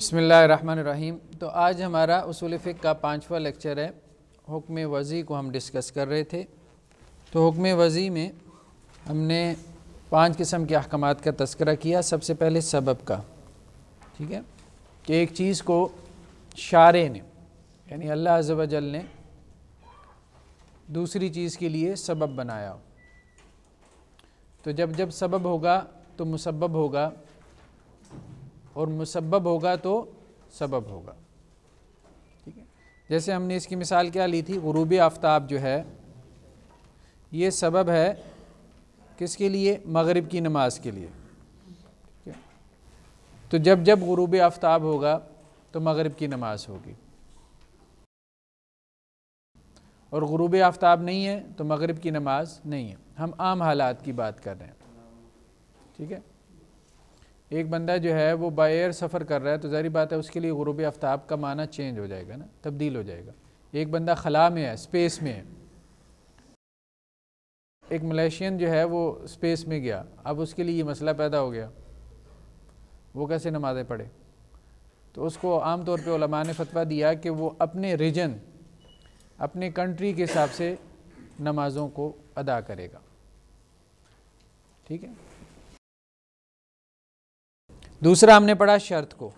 بسم اللہ الرحمن الرحیم تو آج ہمارا اصول فقہ کا پانچواں لیکچر ہے حکم وضی کو ہم ڈسکس کر رہے تھے تو حکم وضی میں ہم نے پانچ قسم کے احکامات کا تذکرہ کیا سب سے پہلے سبب کا ٹھیک ہے کہ ایک چیز کو شارع نے یعنی اللہ عز و جل نے دوسری چیز کے لیے سبب بنایا ہو تو جب جب سبب ہوگا تو مسبب ہوگا اور مسبب ہوگا تو سبب ہوگا ٹھیک ہے جیسے ہم نے اس کی مثال کیا لی تھی غروب آفتاب جو ہے یہ سبب ہے کس کے لیے مغرب کی نماز کے لیے ٹھیک ہے تو جب جب غروب آفتاب ہوگا تو مغرب کی نماز ہوگی اور غروب آفتاب نہیں ہے تو مغرب کی نماز نہیں ہے ہم عام حالات کی بات کر رہے ہیں ٹھیک ہے ایک بندہ جو ہے وہ بائی ایئر سفر کر رہا ہے تو ظاہری بات ہے اس کے لیے غروب آفتاب کا معنی چینج ہو جائے گا نا تبدیل ہو جائے گا ایک بندہ خلا میں ہے اسپیس میں ہے ایک ملیشین جو ہے وہ اسپیس میں گیا اب اس کے لیے یہ مسئلہ پیدا ہو گیا وہ کیسے نمازیں پڑھے تو اس کو عام طور پہ علماء نے فتویٰ دیا کہ وہ اپنے ریجن اپنے کنٹری کے حساب سے نمازوں کو ادا کرے گا ٹھیک ہے دوسرا ہم نے پڑھا شرط کو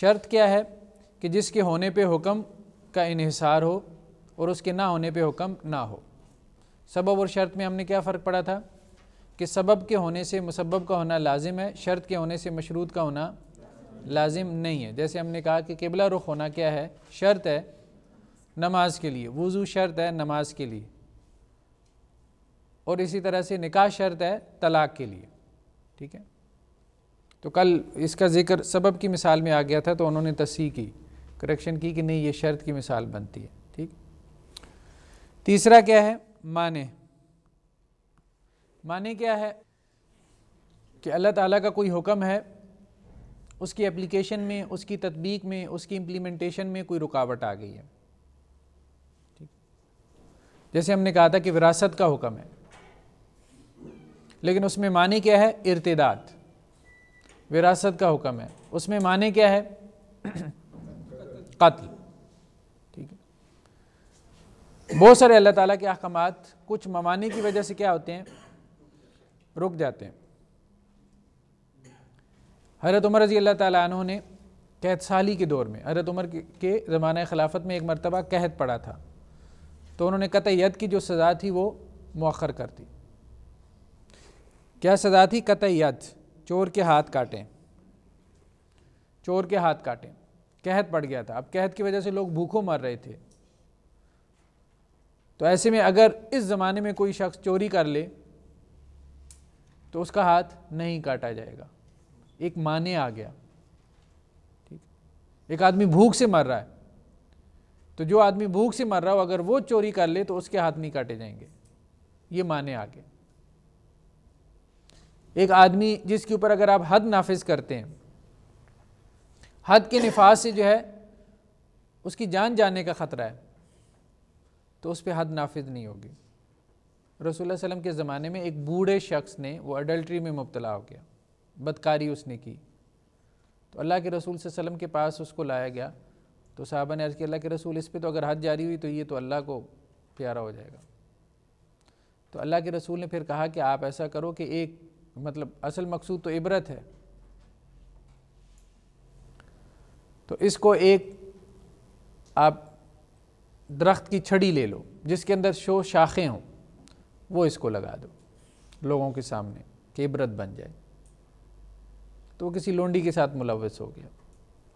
شرط کیا ہے کہ جس کے ہونے پہ حکم کا انحصار ہو اور اس کے نہ ہونے پہ حکم نہ ہو سبب اور شرط میں ہم نے کیا فرق پڑا تھا کہ سبب کے ہونے سے مسبب کا ہونا لازم ہے شرط کے ہونے سے مشروط کا ہونا لازم نہیں ہے جیسے ہم نے کہا کہ قبلہ رخ ہونا کیا ہے شرط ہے نماز کے لیے وضو شرط ہے نماز کے لیے اور اسی طرح سے نکاح شرط ہے طلاق کے لیے ٹھیک ہے تو کل اس کا ذکر سبب کی مثال میں آ گیا تھا تو انہوں نے تصحیح کی کریکشن کی کہ نہیں یہ شرط کی مثال بنتی ہے ٹھیک تیسرا کیا ہے معنی معنی کیا ہے کہ اللہ تعالیٰ کا کوئی حکم ہے اس کی اپلیکیشن میں اس کی تطبیق میں اس کی امپلیمنٹیشن میں کوئی رکاوٹ آ گئی ہے ٹھیک جیسے ہم نے کہا تھا کہ وراثت کا حکم ہے لیکن اس میں معنی کیا ہے ارتداد وراثت کا حکم ہے اس میں معنی کیا ہے قتل ٹھیک ہے بہت سارے اللہ تعالیٰ کے احکامات کچھ ممانی کی وجہ سے کیا ہوتے ہیں رک جاتے ہیں حضرت عمر رضی اللہ تعالیٰ عنہ نے قید سالی کے دور میں حضرت عمر کے زمانہ خلافت میں ایک مرتبہ قہط پڑا تھا تو انہوں نے قطعیت کی جو سزا تھی وہ مؤخر کر دی کیا سزا تھی قطع چور کے ہاتھ کاٹیں چور کے ہاتھ کاٹیں قحط پڑ گیا تھا اب قحت کی وجہ سے لوگ بھوکوں مر رہے تھے تو ایسے میں اگر اس زمانے میں کوئی شخص چوری کر لے تو اس کا ہاتھ نہیں کاٹا جائے گا ایک معنی آ گیا ٹھیک ایک آدمی بھوک سے مر رہا ہے تو جو آدمی بھوک سے مر رہا ہو اگر وہ چوری کر لے تو اس کے ہاتھ نہیں کاٹے جائیں گے یہ معنی آ گیا ایک آدمی جس کے اوپر اگر آپ حد نافذ کرتے ہیں حد کے نفاذ سے جو ہے اس کی جان جانے کا خطرہ ہے تو اس پہ حد نافذ نہیں ہوگی رسول اللہ علیہ وسلم کے زمانے میں ایک بوڑھے شخص نے وہ اڈلٹری میں مبتلا ہو گیا بدکاری اس نے کی تو اللہ کے رسول صلی اللہ علیہ وسلم کے پاس اس کو لایا گیا تو صحابہ نے عرض کیا اللہ کے رسول اس پہ تو اگر حد جاری ہوئی تو یہ تو اللہ کو پیارا ہو جائے گا تو اللہ کے رسول نے پھر کہا کہ آپ ایسا کرو کہ ایک مطلب اصل مقصود تو عبرت ہے تو اس کو ایک آپ درخت کی چھڑی لے لو جس کے اندر شو شاخیں ہوں وہ اس کو لگا دو لوگوں کے سامنے کہ عبرت بن جائے تو وہ کسی لونڈی کے ساتھ ملوث ہو گیا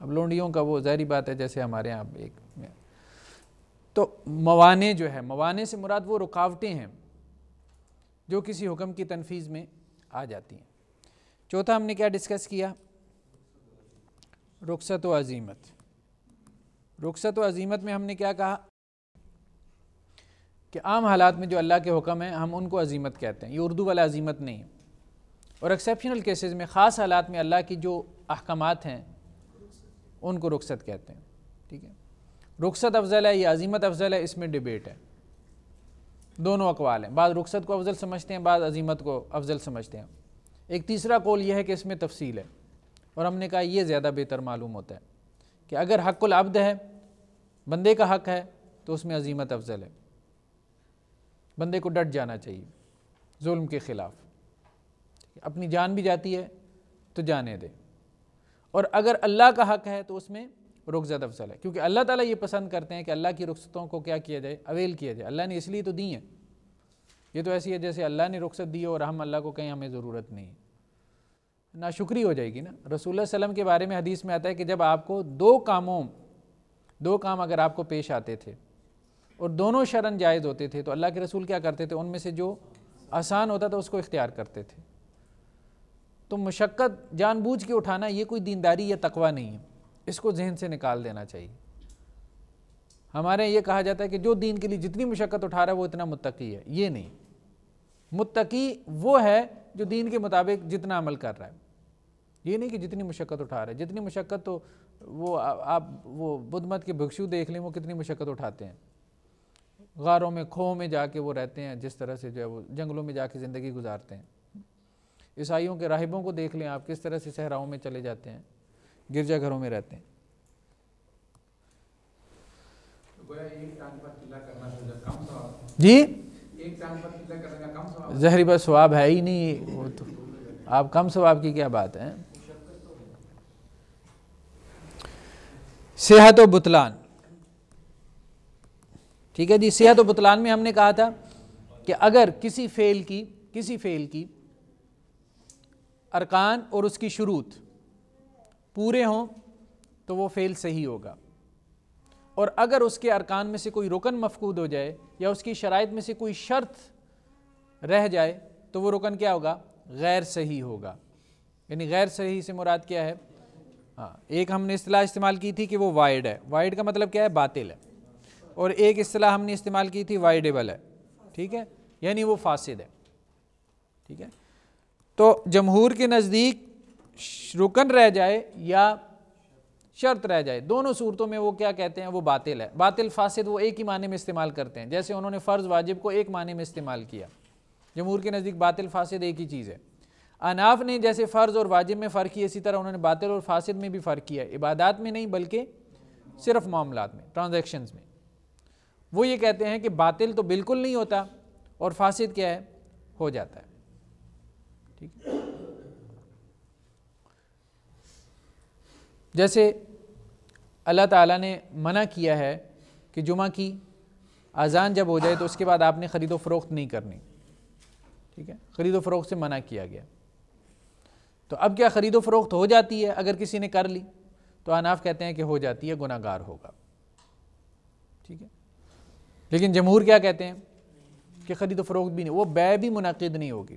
اب لونڈیوں کا وہ ظاہری بات ہے جیسے ہمارے ہاں ایک تو موانے جو ہے موانے سے مراد وہ رکاوٹیں ہیں جو کسی حکم کی تنفیذ میں آ جاتی ہیں چوتھا ہم نے کیا ڈسکس کیا رخصت و عظیمت رخصت و عظیمت میں ہم نے کیا کہا کہ عام حالات میں جو اللہ کے حکم ہیں ہم ان کو عظیمت کہتے ہیں یہ اردو والا عظیمت نہیں اور ایکسیپشنل کیسز میں خاص حالات میں اللہ کی جو احکامات ہیں ان کو رخصت کہتے ہیں ٹھیک ہے رخصت افضل ہے یا عظیمت افضل ہے اس میں ڈبیٹ ہے دونوں اقوال ہیں بعض رخصت کو افضل سمجھتے ہیں بعض عظیمت کو افضل سمجھتے ہیں ایک تیسرا قول یہ ہے کہ اس میں تفصیل ہے اور ہم نے کہا یہ زیادہ بہتر معلوم ہوتا ہے کہ اگر حق العبد ہے بندے کا حق ہے تو اس میں عظیمت افضل ہے بندے کو ڈٹ جانا چاہیے ظلم کے خلاف اپنی جان بھی جاتی ہے تو جانے دے اور اگر اللہ کا حق ہے تو اس میں رخذت افضل ہے کیونکہ اللہ تعالیٰ یہ پسند کرتے ہیں کہ اللہ کی رخصتوں کو کیا کیا جائے اویل کیا جائے اللہ نے اس لیے تو دی ہیں یہ تو ایسی ہے جیسے اللہ نے رخصت دی اور ہم اللہ کو کہیں ہمیں ضرورت نہیں نا شکری ہو جائے گی نا رسول اللہ علیہ وسلم کے بارے میں حدیث میں آتا ہے کہ جب آپ کو دو کاموں دو کام اگر آپ کو پیش آتے تھے اور دونوں شرن جائز ہوتے تھے تو اللہ کے رسول کیا کرتے تھے ان میں سے جو آسان ہوتا تھا اس کو اختیار کرتے تھے تو مشقت جان بوجھ کے اٹھانا یہ کوئی دینداری یا تقوی نہیں ہے اس کو ذہن سے نکال دینا چاہیے ہمارے یہ کہا جاتا ہے کہ جو دین کے لیے جتنی مشقت اٹھا رہا ہے وہ اتنا متقی ہے یہ نہیں متقی وہ ہے جو دین کے مطابق جتنا عمل کر رہا ہے یہ نہیں کہ جتنی مشقت اٹھا رہا ہے جتنی مشقت تو وہ آپ وہ بدھ مت کے بھکشو دیکھ لیں وہ کتنی مشقت اٹھاتے ہیں غاروں میں کھو میں جا کے وہ رہتے ہیں جس طرح سے جو ہے وہ جنگلوں میں جا کے زندگی گزارتے ہیں عیسائیوں کے راہبوں کو دیکھ لیں آپ کس طرح سے صحراؤں میں چلے جاتے ہیں گرجا گھروں میں رہتے ہیں جی زہری بس سواب ہے ہی نہیں تو آپ کم سواب کی کیا بات ہے صحت و بتلان ٹھیک ہے جی صحت و بتلان میں ہم نے کہا تھا کہ اگر کسی فیل کی کسی فیل کی ارکان اور اس کی شروط پورے ہوں تو وہ فیل صحیح ہوگا اور اگر اس کے ارکان میں سے کوئی رکن مفقود ہو جائے یا اس کی شرائط میں سے کوئی شرط رہ جائے تو وہ رکن کیا ہوگا غیر صحیح ہوگا یعنی غیر صحیح سے مراد کیا ہے ہاں ایک ہم نے اصطلاح استعمال کی تھی کہ وہ وائڈ ہے وائڈ کا مطلب کیا ہے باطل ہے اور ایک اصطلاح ہم نے استعمال کی تھی وائڈیبل ہے ٹھیک ہے یعنی وہ فاسد ہے ٹھیک ہے تو جمہور کے نزدیک شرکن رہ جائے یا شرط رہ جائے دونوں صورتوں میں وہ کیا کہتے ہیں وہ باطل ہے باطل فاسد وہ ایک ہی معنی میں استعمال کرتے ہیں جیسے انہوں نے فرض واجب کو ایک معنی میں استعمال کیا جمہور کے نزدیک باطل فاسد ایک ہی چیز ہے اناف نے جیسے فرض اور واجب میں فرق کیا اسی طرح انہوں نے باطل اور فاسد میں بھی فرق کیا عبادات میں نہیں بلکہ صرف معاملات میں ٹرانزیکشنز میں وہ یہ کہتے ہیں کہ باطل تو بالکل نہیں ہوتا اور فاسد کیا ہے ہو جاتا ہے جیسے اللہ تعالیٰ نے منع کیا ہے کہ جمعہ کی آزان جب ہو جائے تو اس کے بعد آپ نے خرید و فروخت نہیں کرنی ٹھیک ہے خرید و فروخت سے منع کیا گیا تو اب کیا خرید و فروخت ہو جاتی ہے اگر کسی نے کر لی تو اناف کہتے ہیں کہ ہو جاتی ہے گناہ گار ہوگا ٹھیک ہے لیکن جمہور کیا کہتے ہیں کہ خرید و فروخت بھی نہیں وہ بے بھی منعقد نہیں ہوگی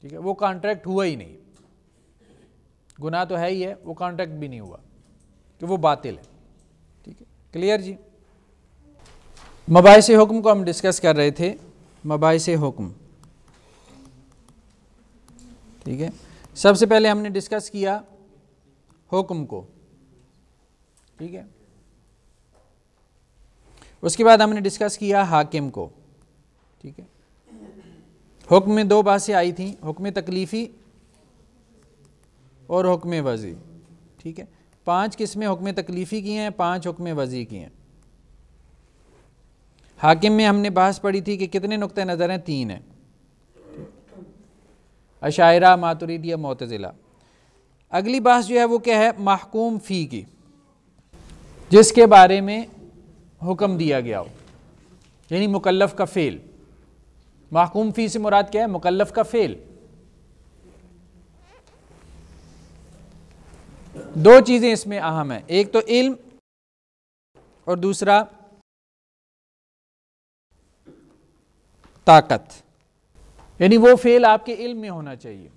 ٹھیک ہے وہ کانٹریکٹ ہوا ہی نہیں گناہ تو ہے ہی ہے وہ کانٹیکٹ بھی نہیں ہوا کہ وہ باطل ٹھیک ہے کلیئر جی مباحث حکم کو ہم ڈسکس کر رہے تھے مباحث حکم ٹھیک ہے سب سے پہلے ہم نے ڈسکس کیا حکم کو ٹھیک ہے اس کے بعد ہم نے ڈسکس کیا حاکم کو ٹھیک ہے حکم میں دو بات سے آئی تھیں حکم تکلیفی اور حکم وضی ٹھیک ہے پانچ کس میں حکم تکلیفی کی ہیں پانچ حکم وضی کی ہیں حاکم میں ہم نے بحث پڑھی تھی کہ کتنے نقطۂ نظر ہیں تین ہیں اشاعرہ یا معتضلا اگلی بحث جو ہے وہ کیا ہے محکوم فی کی جس کے بارے میں حکم دیا گیا ہو یعنی مکلف کا فیل محکوم فی سے مراد کیا ہے مکلف کا فیل دو چیزیں اس میں اہم ہیں ایک تو علم اور دوسرا طاقت یعنی وہ فیل آپ کے علم میں ہونا چاہیے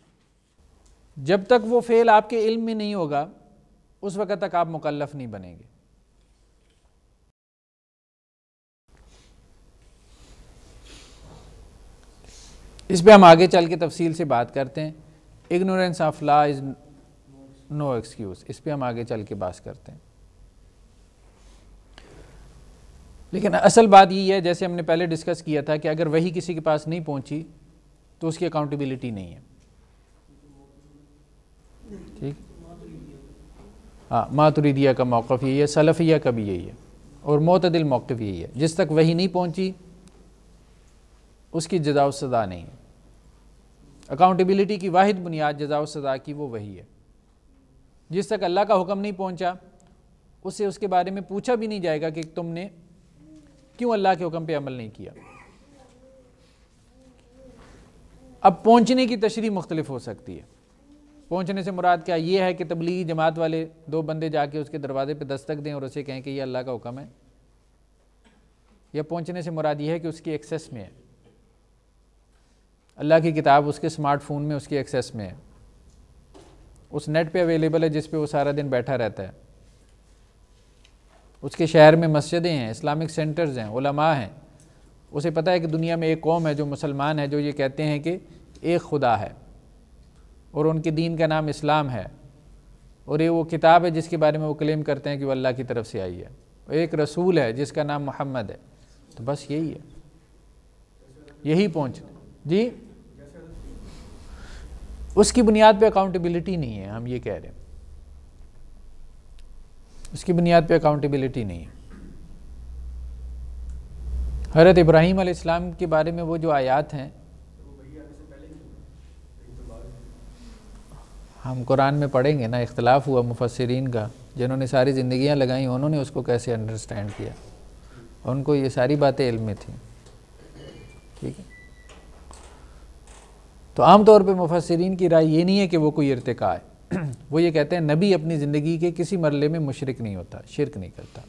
جب تک وہ فیل آپ کے علم میں نہیں ہوگا اس وقت تک آپ مکلف نہیں بنیں گے اس پہ ہم آگے چل کے تفصیل سے بات کرتے ہیں ignorance of law is no excuse اس پہ ہم آگے چل کے بات کرتے ہیں لیکن اصل بات یہ ہے جیسے ہم نے پہلے ڈسکس کیا تھا کہ اگر وہی کسی کے پاس نہیں پہنچی تو اس کی اکاؤنٹیبلٹی نہیں ہے ٹھیک ہاں معتریدیا کا موقف یہی ہے سلفیہ کا بھی یہی ہے اور معتدل موقف یہی ہے جس تک وہی نہیں پہنچی اس کی و سزا نہیں ہے اکاؤنٹیبلٹی کی واحد بنیاد و سزا کی وہ وہی ہے جس تک اللہ کا حکم نہیں پہنچا اسے اس کے بارے میں پوچھا بھی نہیں جائے گا کہ تم نے کیوں اللہ کے حکم پہ عمل نہیں کیا اب پہنچنے کی تشریح مختلف ہو سکتی ہے پہنچنے سے مراد کیا یہ ہے کہ تبلیغی جماعت والے دو بندے جا کے اس کے دروازے پہ دستک دیں اور اسے کہیں کہ یہ اللہ کا حکم ہے یا پہنچنے سے مراد یہ ہے کہ اس کی ایکسیس میں ہے اللہ کی کتاب اس کے سمارٹ فون میں اس کی ایکسیس میں ہے اس نیٹ پہ اویلیبل ہے جس پہ وہ سارا دن بیٹھا رہتا ہے اس کے شہر میں مسجدیں ہیں اسلامک سینٹرز ہیں علماء ہیں اسے پتا ہے کہ دنیا میں ایک قوم ہے جو مسلمان ہے جو یہ کہتے ہیں کہ ایک خدا ہے اور ان کے دین کا نام اسلام ہے اور یہ وہ کتاب ہے جس کے بارے میں وہ کلیم کرتے ہیں کہ وہ اللہ کی طرف سے آئی ہے ایک رسول ہے جس کا نام محمد ہے تو بس یہی ہے یہی پہنچ جی اس کی بنیاد پہ اکاؤنٹیبلٹی نہیں ہے ہم یہ کہہ رہے ہیں اس کی بنیاد پہ اکاؤنٹیبلٹی نہیں ہے حضرت ابراہیم علیہ السلام کے بارے میں وہ جو آیات ہیں ہم قرآن میں پڑھیں گے نا اختلاف ہوا مفسرین کا جنہوں نے ساری زندگیاں لگائیں انہوں نے اس کو کیسے انڈرسٹینڈ کیا ان کو یہ ساری باتیں علم میں تھیں ٹھیک ہے تو عام طور پہ مفسرین کی رائے یہ نہیں ہے کہ وہ کوئی ارتقاء ہے وہ یہ کہتے ہیں نبی اپنی زندگی کے کسی مرلے میں مشرک نہیں ہوتا شرک نہیں کرتا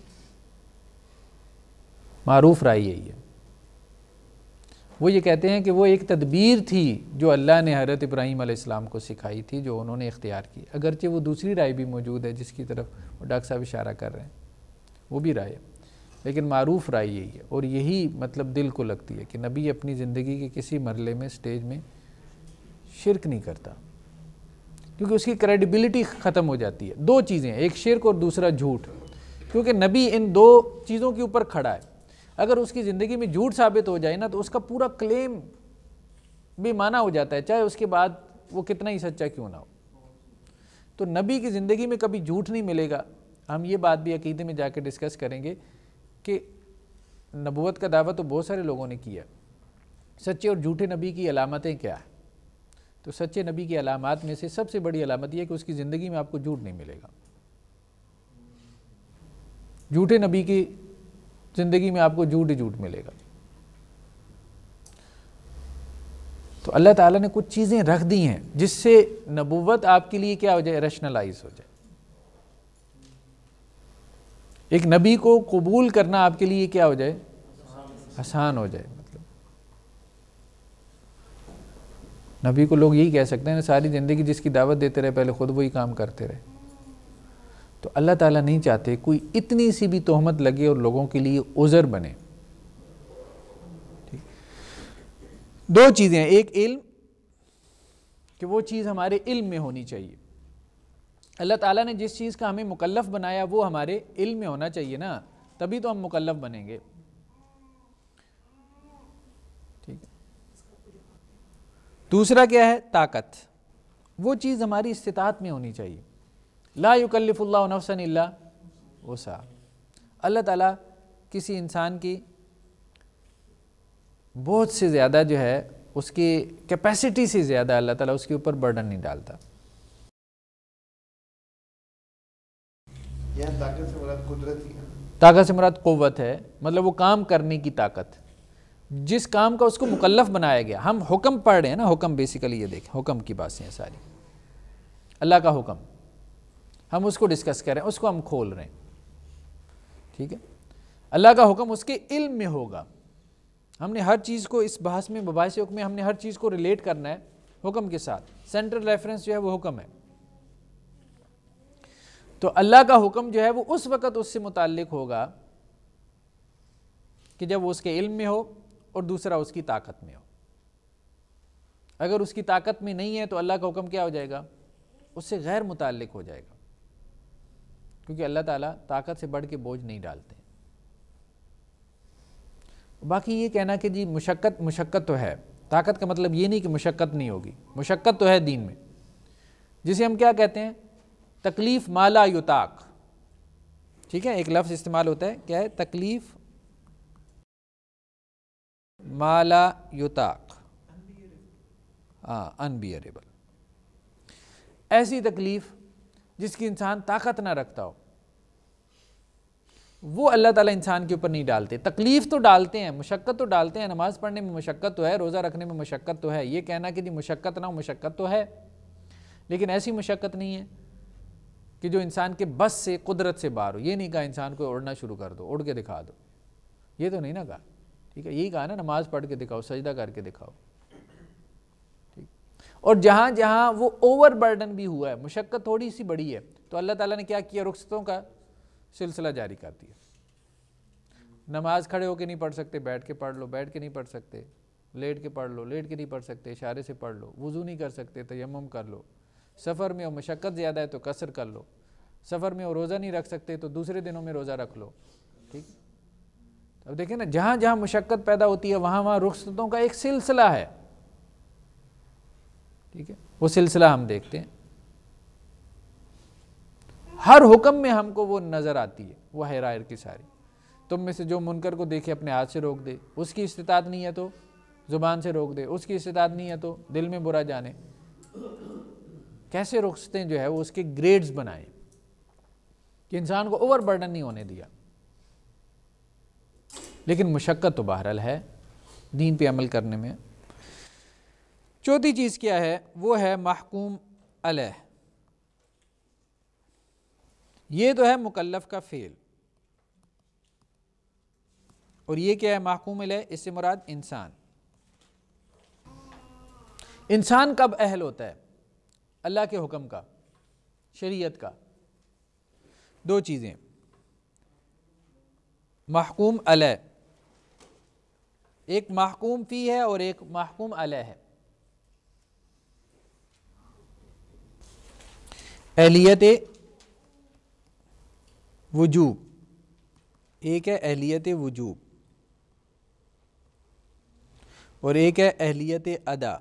معروف رائے یہی ہے وہ یہ کہتے ہیں کہ وہ ایک تدبیر تھی جو اللہ نے حضرت ابراہیم علیہ السلام کو سکھائی تھی جو انہوں نے اختیار کی اگرچہ وہ دوسری رائے بھی موجود ہے جس کی طرف وہ ڈاکٹر صاحب اشارہ کر رہے ہیں وہ بھی رائے ہے لیکن معروف رائے یہی ہے اور یہی مطلب دل کو لگتی ہے کہ نبی اپنی زندگی کے کسی مرلے میں سٹیج میں شرک نہیں کرتا کیونکہ اس کی کریڈبلٹی ختم ہو جاتی ہے دو چیزیں ایک شرک اور دوسرا جھوٹ کیونکہ نبی ان دو چیزوں کے اوپر کھڑا ہے اگر اس کی زندگی میں جھوٹ ثابت ہو جائے نا تو اس کا پورا کلیم بھی مانا ہو جاتا ہے چاہے اس کے بعد وہ کتنا ہی سچا کیوں نہ ہو تو نبی کی زندگی میں کبھی جھوٹ نہیں ملے گا ہم یہ بات بھی عقیدے میں جا کے ڈسکس کریں گے کہ نبوت کا دعویٰ تو بہت سارے لوگوں نے کیا سچے اور جھوٹے نبی کی علامتیں کیا ہیں تو سچے نبی کی علامات میں سے سب سے بڑی علامت یہ ہے کہ اس کی زندگی میں آپ کو جھوٹ نہیں ملے گا جھوٹے نبی کی زندگی میں آپ کو جھوٹ جھوٹ ملے گا تو اللہ تعالیٰ نے کچھ چیزیں رکھ دی ہیں جس سے نبوت آپ کے لیے کیا ہو جائے ریشنلائز ہو جائے ایک نبی کو قبول کرنا آپ کے لیے کیا ہو جائے آسان ہو جائے نبی کو لوگ یہی کہہ سکتے ہیں ساری زندگی جس کی دعوت دیتے رہے پہلے خود وہی کام کرتے رہے تو اللہ تعالیٰ نہیں چاہتے کوئی اتنی سی بھی تہمت لگے اور لوگوں کے لیے عذر بنے دو چیزیں ہیں ایک علم کہ وہ چیز ہمارے علم میں ہونی چاہیے اللہ تعالیٰ نے جس چیز کا ہمیں مکلف بنایا وہ ہمارے علم میں ہونا چاہیے نا تبھی تو ہم مکلف بنیں گے دوسرا کیا ہے طاقت وہ چیز ہماری استطاعت میں ہونی چاہیے لا یکلف اللہ نفسا اللہ و اللہ تعالیٰ کسی انسان کی بہت سے زیادہ جو ہے اس کی کیپیسٹی سے زیادہ اللہ تعالیٰ اس کے اوپر برڈن نہیں ڈالتا یعنی طاقت سے مراد قوت ہے مطلب وہ کام کرنے کی طاقت جس کام کا اس کو مکلف بنایا گیا ہم حکم پڑھ رہے ہیں نا حکم بیسیکلی یہ دیکھیں حکم کی باتیں ساری اللہ کا حکم ہم اس کو ڈسکس کر رہے ہیں اس کو ہم کھول رہے ہیں ٹھیک ہے اللہ کا حکم اس کے علم میں ہوگا ہم نے ہر چیز کو اس بحث میں ببا سے حکم میں ہم نے ہر چیز کو ریلیٹ کرنا ہے حکم کے ساتھ سینٹرل ریفرنس جو ہے وہ حکم ہے تو اللہ کا حکم جو ہے وہ اس وقت اس سے متعلق ہوگا کہ جب وہ اس کے علم میں ہو اور دوسرا اس کی طاقت میں ہو اگر اس کی طاقت میں نہیں ہے تو اللہ کا حکم کیا ہو جائے گا اس سے غیر متعلق ہو جائے گا کیونکہ اللہ تعالیٰ طاقت سے بڑھ کے بوجھ نہیں ڈالتے باقی یہ کہنا کہ جی مشقت مشقت تو ہے طاقت کا مطلب یہ نہیں کہ مشقت نہیں ہوگی مشقت تو ہے دین میں جسے ہم کیا کہتے ہیں تکلیف مالا یو ٹھیک ہے ایک لفظ استعمال ہوتا ہے کیا ہے تکلیف مالا یوتاق ہاں انبیئر ایسی تکلیف جس کی انسان طاقت نہ رکھتا ہو وہ اللہ تعالیٰ انسان کے اوپر نہیں ڈالتے تکلیف تو ڈالتے ہیں مشقت تو ڈالتے ہیں نماز پڑھنے میں مشقت تو ہے روزہ رکھنے میں مشقت تو ہے یہ کہنا کہ جی مشقت نہ ہو مشقت تو ہے لیکن ایسی مشقت نہیں ہے کہ جو انسان کے بس سے قدرت سے باہر ہو یہ نہیں کہا انسان کو اڑنا شروع کر دو اڑ کے دکھا دو یہ تو نہیں نہ کہا ٹھیک ہے یہی کہا نا نماز پڑھ کے دکھاؤ سجدہ کر کے دکھاؤ ٹھیک اور جہاں جہاں وہ اوور برڈن بھی ہوا ہے مشقت تھوڑی سی بڑی ہے تو اللہ تعالیٰ نے کیا کیا رخصتوں کا سلسلہ جاری کر دیا نماز کھڑے ہو کے نہیں پڑھ سکتے بیٹھ کے پڑھ لو بیٹھ کے نہیں پڑھ سکتے لیٹ کے پڑھ لو لیٹ کے نہیں پڑھ سکتے اشارے سے پڑھ لو وضو نہیں کر سکتے تیمم کر لو سفر میں اور مشقت زیادہ ہے تو قصر کر لو سفر میں اور روزہ نہیں رکھ سکتے تو دوسرے دنوں میں روزہ رکھ لو ٹھیک اب دیکھیں نا جہاں جہاں مشقت پیدا ہوتی ہے وہاں وہاں رخصتوں کا ایک سلسلہ ہے ٹھیک ہے وہ سلسلہ ہم دیکھتے ہیں ہر حکم میں ہم کو وہ نظر آتی ہے وہ حیرائر کی ساری تم میں سے جو منکر کو دیکھے اپنے ہاتھ سے روک دے اس کی استطاعت نہیں ہے تو زبان سے روک دے اس کی استطاعت نہیں ہے تو دل میں برا جانے کیسے رخصتیں جو ہے وہ اس کے گریڈز بنائیں کہ انسان کو اوور برڈن نہیں ہونے دیا لیکن مشقت تو بہرحال ہے دین پہ عمل کرنے میں چوتھی چیز کیا ہے وہ ہے محکوم علیہ یہ تو ہے مکلف کا فیل اور یہ کیا ہے محکوم علیہ اس سے مراد انسان انسان کب اہل ہوتا ہے اللہ کے حکم کا شریعت کا دو چیزیں محکوم علیہ ایک محکوم فی ہے اور ایک محکوم علیہ ہے اہلیت وجوب ایک ہے اہلیت وجوب اور ایک ہے اہلیت ادا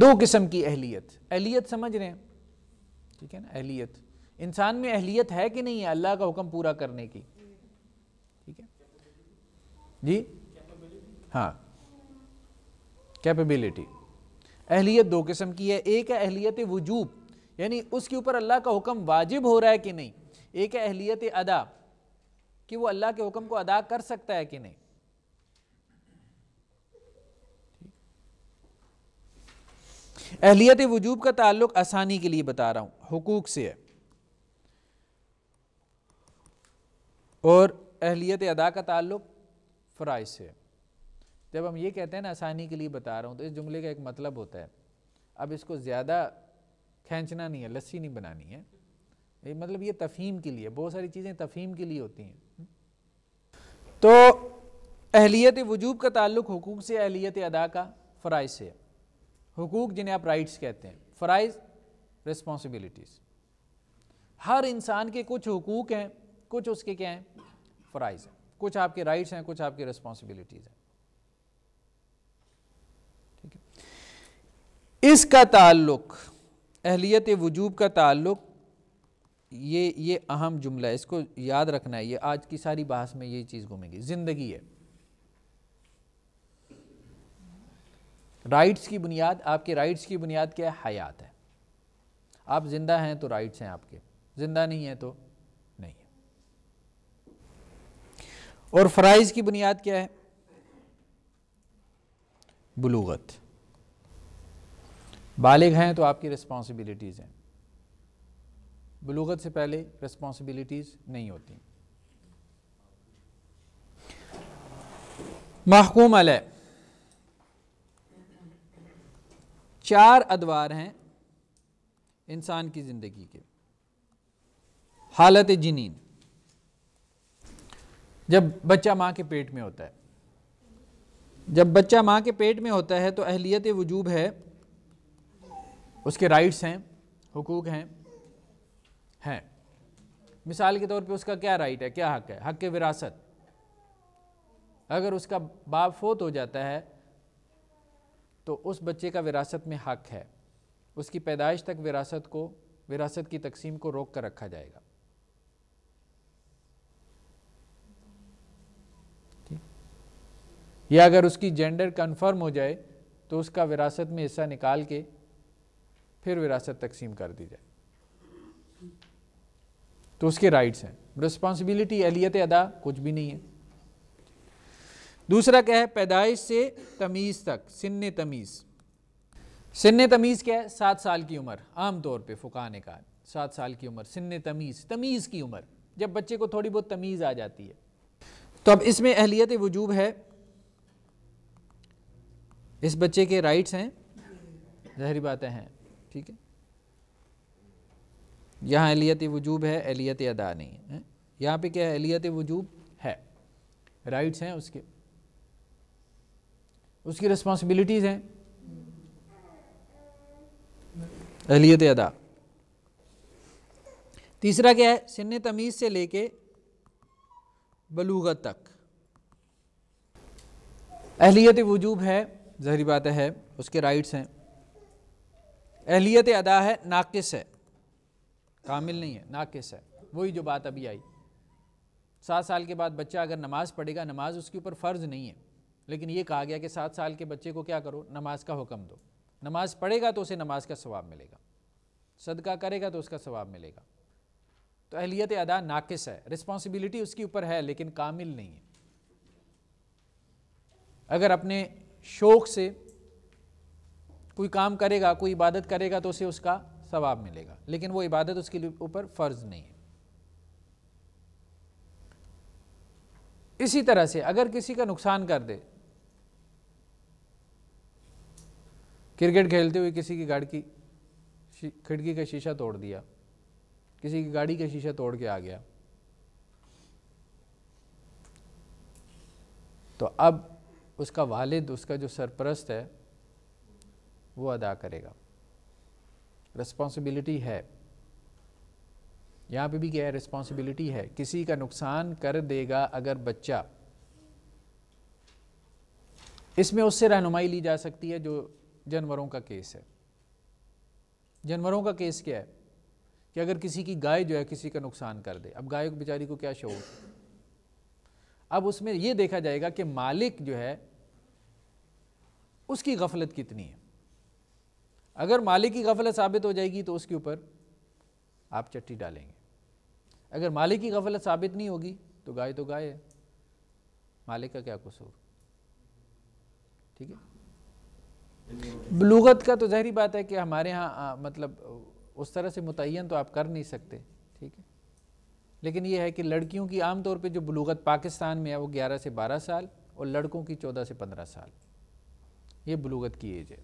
دو قسم کی اہلیت اہلیت سمجھ رہے ہیں ٹھیک ہے نا اہلیت انسان میں اہلیت ہے کہ نہیں ہے اللہ کا حکم پورا کرنے کی جی ہاں کیپیبلٹی اہلیت دو قسم کی ہے ایک ہے اہلیت وجوب یعنی اس کے اوپر اللہ کا حکم واجب ہو رہا ہے کہ نہیں ایک ہے اہلیت ادا کہ وہ اللہ کے حکم کو ادا کر سکتا ہے کہ نہیں اہلیت وجوب کا تعلق آسانی کے لیے بتا رہا ہوں حقوق سے ہے اور اہلیت ادا کا تعلق فرائض سے جب ہم یہ کہتے ہیں نا آسانی کے لیے بتا رہا ہوں تو اس جملے کا ایک مطلب ہوتا ہے اب اس کو زیادہ کھینچنا نہیں ہے لسی نہیں بنانی ہے مطلب یہ تفہیم کے لیے بہت ساری چیزیں تفہیم کے لیے ہوتی ہیں تو اہلیت وجوب کا تعلق حقوق سے اہلیت ادا کا فرائض سے حقوق جنہیں آپ رائٹس کہتے ہیں فرائض رسپانسبلٹیز ہر انسان کے کچھ حقوق ہیں کچھ اس کے کیا ہیں فرائض ہیں کچھ آپ کے رائٹس ہیں کچھ آپ کی ریسپانسبلٹیز ہیں ٹھیک ہے اس کا تعلق اہلیت وجوب کا تعلق یہ یہ اہم جملہ ہے اس کو یاد رکھنا ہے یہ آج کی ساری بحث میں یہ چیز گھومے گی زندگی ہے رائٹس کی بنیاد آپ کے رائٹس کی بنیاد کیا ہے حیات ہے آپ زندہ ہیں تو رائٹس ہیں آپ کے زندہ نہیں ہیں تو اور فرائض کی بنیاد کیا ہے بلوغت بالغ ہیں تو آپ کی ریسپانسبلٹیز ہیں بلوغت سے پہلے ریسپانسبلٹیز نہیں ہوتی محکوم علیہ چار ادوار ہیں انسان کی زندگی کے حالت جنین جب بچہ ماں کے پیٹ میں ہوتا ہے جب بچہ ماں کے پیٹ میں ہوتا ہے تو اہلیت وجوب ہے اس کے رائٹس ہیں حقوق ہیں مثال کے طور پہ اس کا کیا رائٹ ہے کیا حق ہے حق وراثت اگر اس کا باپ فوت ہو جاتا ہے تو اس بچے کا وراثت میں حق ہے اس کی پیدائش تک وراثت کو وراثت کی تقسیم کو روک کر رکھا جائے گا یا اگر اس کی جینڈر کنفرم ہو جائے تو اس کا وراثت میں حصہ نکال کے پھر وراثت تقسیم کر دی جائے تو اس کے رائٹس ہیں رسپانسبلٹی اہلیت ادا کچھ بھی نہیں ہے دوسرا کیا ہے پیدائش سے تمیز تک سن تمیز سن تمیز کیا ہے سات سال کی عمر عام طور پہ نے کہا سات سال کی عمر سن تمیز تمیز کی عمر جب بچے کو تھوڑی بہت تمیز آ جاتی ہے تو اب اس میں اہلیت وجوب ہے اس بچے کے رائٹس ہیں ظاہری باتیں ہیں ٹھیک ہے یہاں اہلیت وجوب ہے اہلیت ادا نہیں ہے یہاں پہ کیا ہے اہلیت وجوب ہے رائٹس ہیں اس کے اس کی رسپانسبلٹیز ہیں اہلیت ادا تیسرا کیا ہے سن تمیز سے لے کے بلوغت تک اہلیت وجوب ہے ظہری بات ہے اس کے رائٹس ہیں اہلیت ادا ہے ناقص ہے کامل نہیں ہے ناقص ہے وہی جو بات ابھی آئی سات سال کے بعد بچہ اگر نماز پڑھے گا نماز اس کے اوپر فرض نہیں ہے لیکن یہ کہا گیا کہ سات سال کے بچے کو کیا کرو نماز کا حکم دو نماز پڑھے گا تو اسے نماز کا ثواب ملے گا صدقہ کرے گا تو اس کا ثواب ملے گا تو اہلیت ادا ناقص ہے رسپانسبلٹی اس کے اوپر ہے لیکن کامل نہیں ہے اگر اپنے شوق سے کوئی کام کرے گا کوئی عبادت کرے گا تو اسے اس کا ثواب ملے گا لیکن وہ عبادت اس کے اوپر فرض نہیں ہے اسی طرح سے اگر کسی کا نقصان کر دے کرکٹ کھیلتے ہوئے کسی کی گاڑی کی کھڑکی کا شیشہ توڑ دیا کسی کی گاڑی کا شیشہ توڑ کے آ گیا تو اب اس کا والد اس کا جو سرپرست ہے وہ ادا کرے گا رسپانسبلٹی ہے یہاں پہ بھی کیا ہے رسپانسبلٹی ہے کسی کا نقصان کر دے گا اگر بچہ اس میں اس سے رہنمائی لی جا سکتی ہے جو جانوروں کا کیس ہے جانوروں کا کیس کیا ہے کہ اگر کسی کی گائے جو ہے کسی کا نقصان کر دے اب گائے بیچاری کو کیا شعور اب اس میں یہ دیکھا جائے گا کہ مالک جو ہے اس کی غفلت کتنی ہے اگر مالک کی غفلت ثابت ہو جائے گی تو اس کے اوپر آپ چٹی ڈالیں گے اگر مالک کی غفلت ثابت نہیں ہوگی تو گائے تو گائے ہے مالک کا کیا قصور ٹھیک ہے بلوغت کا تو ظاہری بات ہے کہ ہمارے ہاں مطلب اس طرح سے متعین تو آپ کر نہیں سکتے ٹھیک ہے لیکن یہ ہے کہ لڑکیوں کی عام طور پہ جو بلوغت پاکستان میں ہے وہ گیارہ سے بارہ سال اور لڑکوں کی چودہ سے پندرہ سال یہ بلوغت کی ایج ہے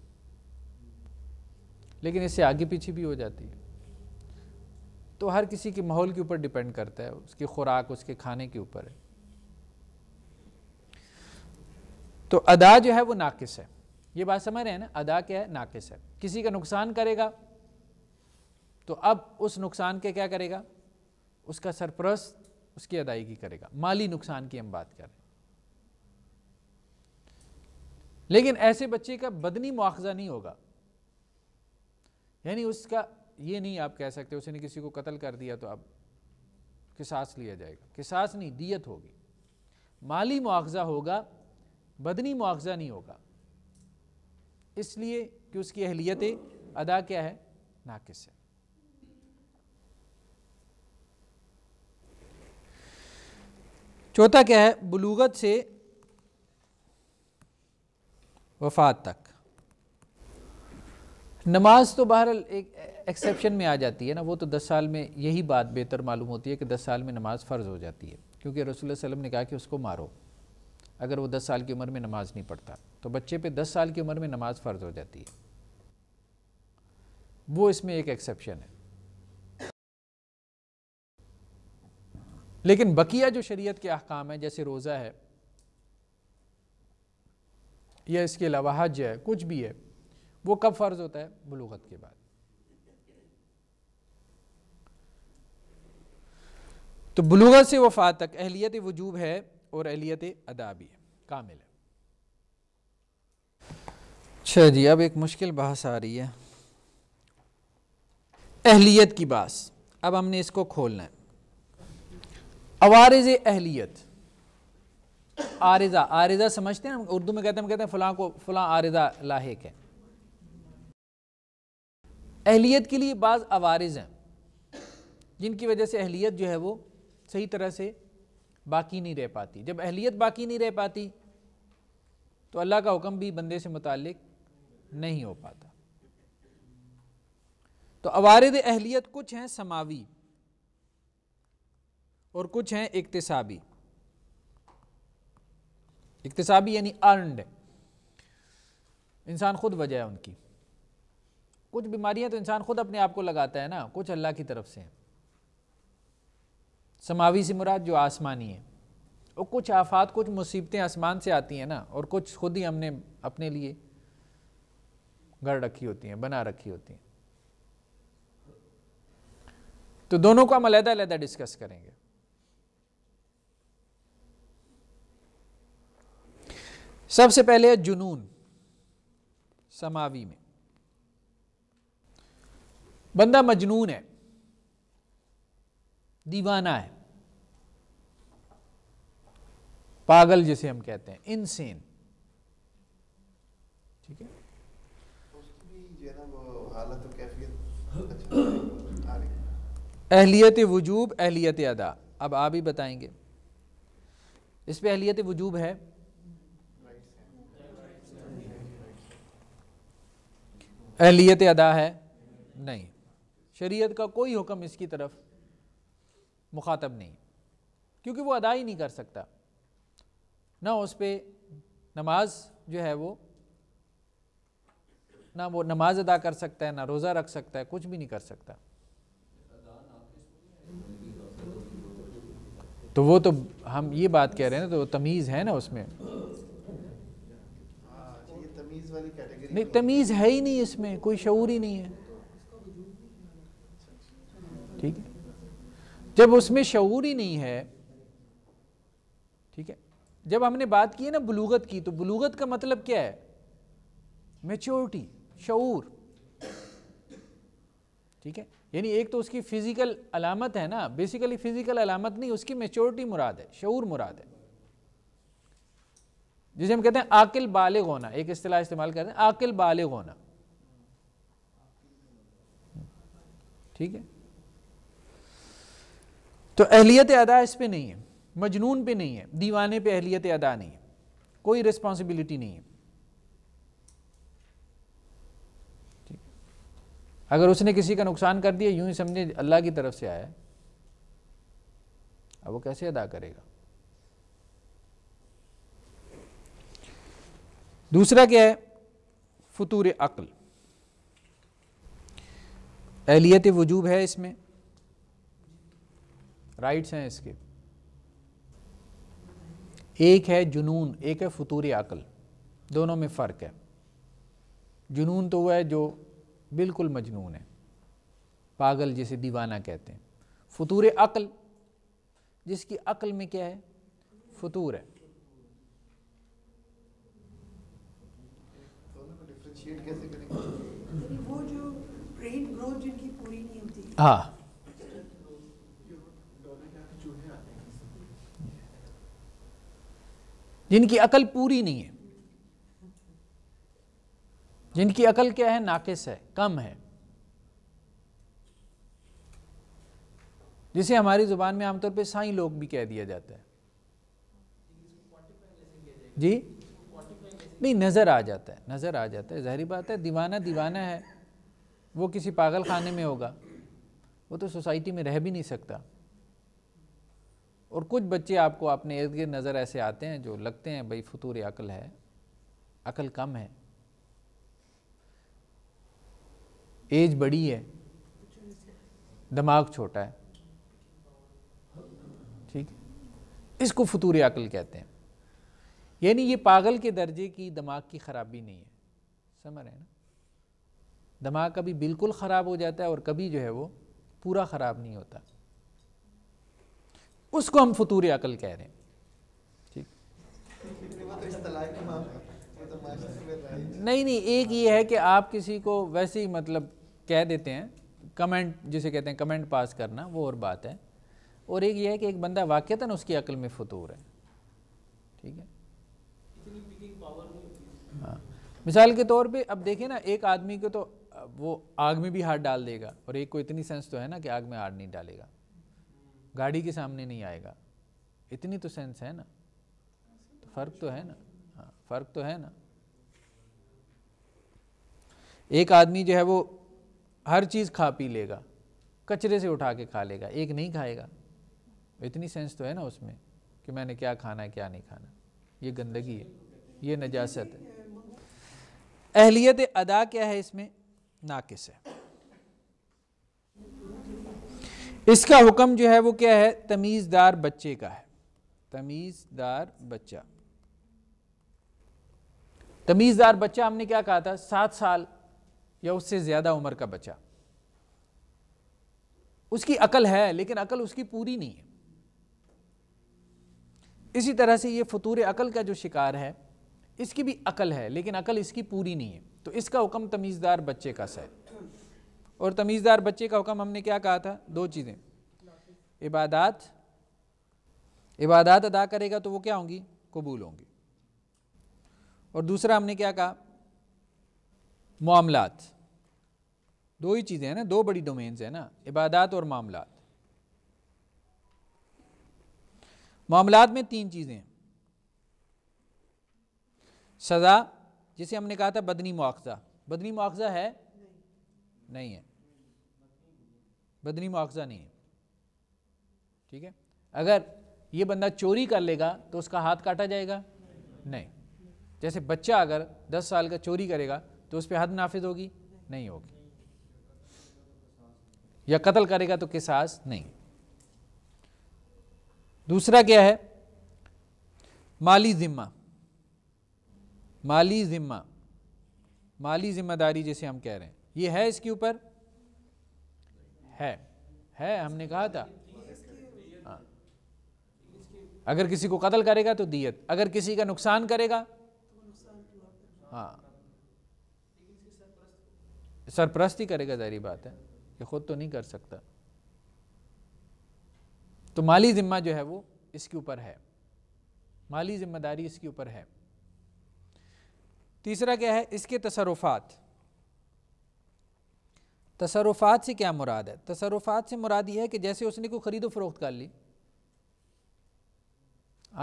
لیکن اس سے آگے پیچھے بھی ہو جاتی ہے تو ہر کسی کے ماحول کے اوپر ڈیپینڈ کرتا ہے اس کی خوراک اس کے کھانے کے اوپر ہے تو ادا جو ہے وہ ناقص ہے یہ بات سمجھ رہے ہیں نا ادا کیا ہے ناقص ہے کسی کا نقصان کرے گا تو اب اس نقصان کے کیا کرے گا اس کا سرپرست اس کی ادائیگی کرے گا مالی نقصان کی ہم بات ہیں لیکن ایسے بچے کا بدنی مواخذہ نہیں ہوگا یعنی اس کا یہ نہیں آپ کہہ سکتے اس نے کسی کو قتل کر دیا تو اب قصاص لیا جائے گا قصاص نہیں دیت ہوگی مالی مواخذہ ہوگا بدنی مواخذہ نہیں ہوگا اس لیے کہ اس کی اہلیتیں ادا کیا ہے ناقص ہے چوتھا کیا ہے بلوغت سے وفات تک نماز تو بہرحال ایک ایکسیپشن میں آ جاتی ہے نا وہ تو دس سال میں یہی بات بہتر معلوم ہوتی ہے کہ دس سال میں نماز فرض ہو جاتی ہے کیونکہ رسول اللہ علیہ وسلم نے کہا کہ اس کو مارو اگر وہ دس سال کی عمر میں نماز نہیں پڑھتا تو بچے پہ دس سال کی عمر میں نماز فرض ہو جاتی ہے وہ اس میں ایک ایکسیپشن ہے لیکن بقیہ جو شریعت کے احکام ہیں جیسے روزہ ہے یا اس کے علاوہ حج ہے کچھ بھی ہے وہ کب فرض ہوتا ہے بلوغت کے بعد تو بلوغت سے وفات تک اہلیت وجوب ہے اور اہلیت ادا بھی ہے کامل ہے اچھا جی اب ایک مشکل بحث آ رہی ہے اہلیت کی بحث اب ہم نے اس کو کھولنا ہے عوارض اہلیت آرزہ آرزہ سمجھتے ہیں اردو میں کہتے ہیں ہم کہتے ہیں فلاں کو فلاں آارزہ لاحق ہے اہلیت کے لیے بعض عوارض ہیں جن کی وجہ سے اہلیت جو ہے وہ صحیح طرح سے باقی نہیں رہ پاتی جب اہلیت باقی نہیں رہ پاتی تو اللہ کا حکم بھی بندے سے متعلق نہیں ہو پاتا تو عوارض اہلیت کچھ ہیں سماوی اور کچھ ہیں اقتصابی اقتصابی یعنی ارنڈ انسان خود وجہ ہے ان کی کچھ بیماریاں تو انسان خود اپنے آپ کو لگاتا ہے نا کچھ اللہ کی طرف سے سماوی سے مراد جو آسمانی ہے اور کچھ آفات کچھ مصیبتیں آسمان سے آتی ہیں نا اور کچھ خود ہی ہم نے اپنے لیے گھر رکھی ہوتی ہیں بنا رکھی ہوتی ہیں تو دونوں کو ہم علیحدہ علیحدہ ڈسکس کریں گے سب سے پہلے جنون سماوی میں بندہ مجنون ہے دیوانہ ہے پاگل جسے ہم کہتے ہیں انسین ٹھیک ہے اہلیت وجوب اہلیت ادا اب آپ ہی بتائیں گے اس پہ اہلیت وجوب ہے اہلیت ادا ہے نہیں شریعت کا کوئی حکم اس کی طرف مخاطب نہیں کیونکہ وہ ادا ہی نہیں کر سکتا نہ اس پہ نماز جو ہے وہ نہ وہ نماز ادا کر سکتا ہے نہ روزہ رکھ سکتا ہے کچھ بھی نہیں کر سکتا تو وہ تو ہم یہ بات کہہ رہے ہیں تو وہ تمیز ہے نا اس میں ہاں، تمیز ہے ہی نہیں اس میں کوئی شعور ہی نہیں ہے ٹھیک ہے جب اس میں شعور ہی نہیں ہے ٹھیک ہے جب ہم نے بات کی ہے نا بلوغت کی تو بلوغت کا مطلب کیا ہے میچورٹی شعور ٹھیک ہے یعنی ایک تو اس کی فزیکل علامت ہے نا بیسیکلی فزیکل علامت نہیں اس کی میچورٹی مراد ہے شعور مراد ہے جسے ہم کہتے ہیں عاقل بالغ ہونا ایک اصطلاح استعمال کرتے ہیں عاقل بالغ ہونا ٹھیک ہے تو اہلیت ادا اس پہ نہیں ہے مجنون پہ نہیں ہے دیوانے پہ اہلیت ادا نہیں ہے کوئی ریسپانسبلٹی نہیں ہے اگر اس نے کسی کا نقصان کر دیا یوں ہی سمجھے اللہ کی طرف سے آیا ہے اب وہ کیسے ادا کرے گا دوسرا کیا ہے فطور عقل اہلیت وجوب ہے اس میں رائٹس ہیں اس کے ایک ہے جنون ایک ہے فطور عقل دونوں میں فرق ہے جنون تو وہ ہے جو بالکل مجنون ہے پاگل جسے دیوانہ کہتے ہیں فطور عقل جس کی عقل میں کیا ہے فطور ہے ہاں جن کی عقل پوری نہیں ہے جن کی عقل کیا ہے ناقص ہے کم ہے جسے ہماری زبان میں عام طور پہ سائیں لوگ بھی کہہ دیا جاتا ہے جی نہیں نظر آ جاتا ہے نظر آ جاتا ہے ظاہری بات ہے دیوانہ دیوانہ ہے وہ کسی پاگل خانے میں ہوگا وہ تو سوسائٹی میں رہ بھی نہیں سکتا اور کچھ بچے آپ کو اپنے ارد گرد نظر ایسے آتے ہیں جو لگتے ہیں بھائی فطور عقل ہے عقل کم ہے ایج بڑی ہے دماغ چھوٹا ہے ٹھیک اس کو فطور عقل کہتے ہیں یعنی یہ پاگل کے درجے کی دماغ کی خرابی نہیں ہے سمجھ رہے ہیں نا دماغ کبھی بالکل خراب ہو جاتا ہے اور کبھی جو ہے وہ پورا خراب نہیں ہوتا اس کو ہم فطور عقل کہہ رہے ہیں نہیں نہیں ایک یہ ہے کہ آپ کسی کو ویسے ہی مطلب کہہ دیتے ہیں کمنٹ جسے کہتے ہیں کمنٹ پاس کرنا وہ اور بات ہے اور ایک یہ ہے کہ ایک بندہ واقعتاً اس کی عقل میں فطور ہے ٹھیک ہے مثال کے طور پہ اب دیکھیں نا ایک آدمی کو تو وہ آگ میں بھی ہاتھ ڈال دے گا اور ایک کو اتنی سینس تو ہے نا کہ آگ میں ہاتھ نہیں ڈالے گا گاڑی کے سامنے نہیں آئے گا اتنی تو سینس ہے نا فرق تو ہے نا ہاں فرق تو ہے نا ایک آدمی جو ہے وہ ہر چیز کھا پی لے گا کچرے سے اٹھا کے کھا لے گا ایک نہیں کھائے گا اتنی سینس تو ہے نا اس میں کہ میں نے کیا کھانا ہے کیا نہیں کھانا یہ گندگی ہے یہ نجاست ہے اہلیت ادا کیا ہے اس میں ناقص ہے اس کا حکم جو ہے وہ کیا ہے تمیز دار بچے کا ہے تمیز دار بچہ تمیز دار بچہ ہم نے کیا کہا تھا سات سال یا اس سے زیادہ عمر کا بچہ اس کی عقل ہے لیکن عقل اس کی پوری نہیں ہے اسی طرح سے یہ فطور عقل کا جو شکار ہے اس کی بھی عقل ہے لیکن عقل اس کی پوری نہیں ہے تو اس کا حکم تمیزدار بچے کا سا ہے اور تمیزدار بچے کا حکم ہم نے کیا کہا تھا دو چیزیں عبادات عبادات ادا کرے گا تو وہ کیا ہوں گی قبول ہوں گی اور دوسرا ہم نے کیا کہا معاملات دو ہی چیزیں ہیں نا دو بڑی ڈومینز ہیں نا عبادات اور معاملات معاملات میں تین چیزیں ہیں سزا جسے ہم نے کہا تھا بدنی مواخذہ بدنی مواخذہ ہے نہیں ہے بدنی مواخذہ نہیں ہے ٹھیک ہے اگر یہ بندہ چوری کر لے گا تو اس کا ہاتھ کاٹا جائے گا نہیں جیسے بچہ اگر دس سال کا چوری کرے گا تو اس پہ حد نافذ ہوگی نہیں ہوگی یا قتل کرے گا تو قصاص نہیں دوسرا کیا ہے مالی ذمہ مالی ذمہ مالی ذمہ داری جیسے ہم کہہ رہے ہیں یہ ہے اس کے اوپر ہے ہے ہم نے کہا تھا ہاں۔ اگر کسی کو قتل کرے گا تو دیت اگر کسی کا نقصان کرے گا ہاں سرپرستی کرے گا ظاہری بات ہے کہ خود تو نہیں کر سکتا تو مالی ذمہ جو ہے وہ اس کے اوپر ہے مالی ذمہ داری اس کے اوپر ہے تیسرا کیا ہے اس کے تصرفات تصرفات سے کیا مراد ہے تصرفات سے مراد یہ ہے کہ جیسے اس نے کوئی خرید و فروخت کر لی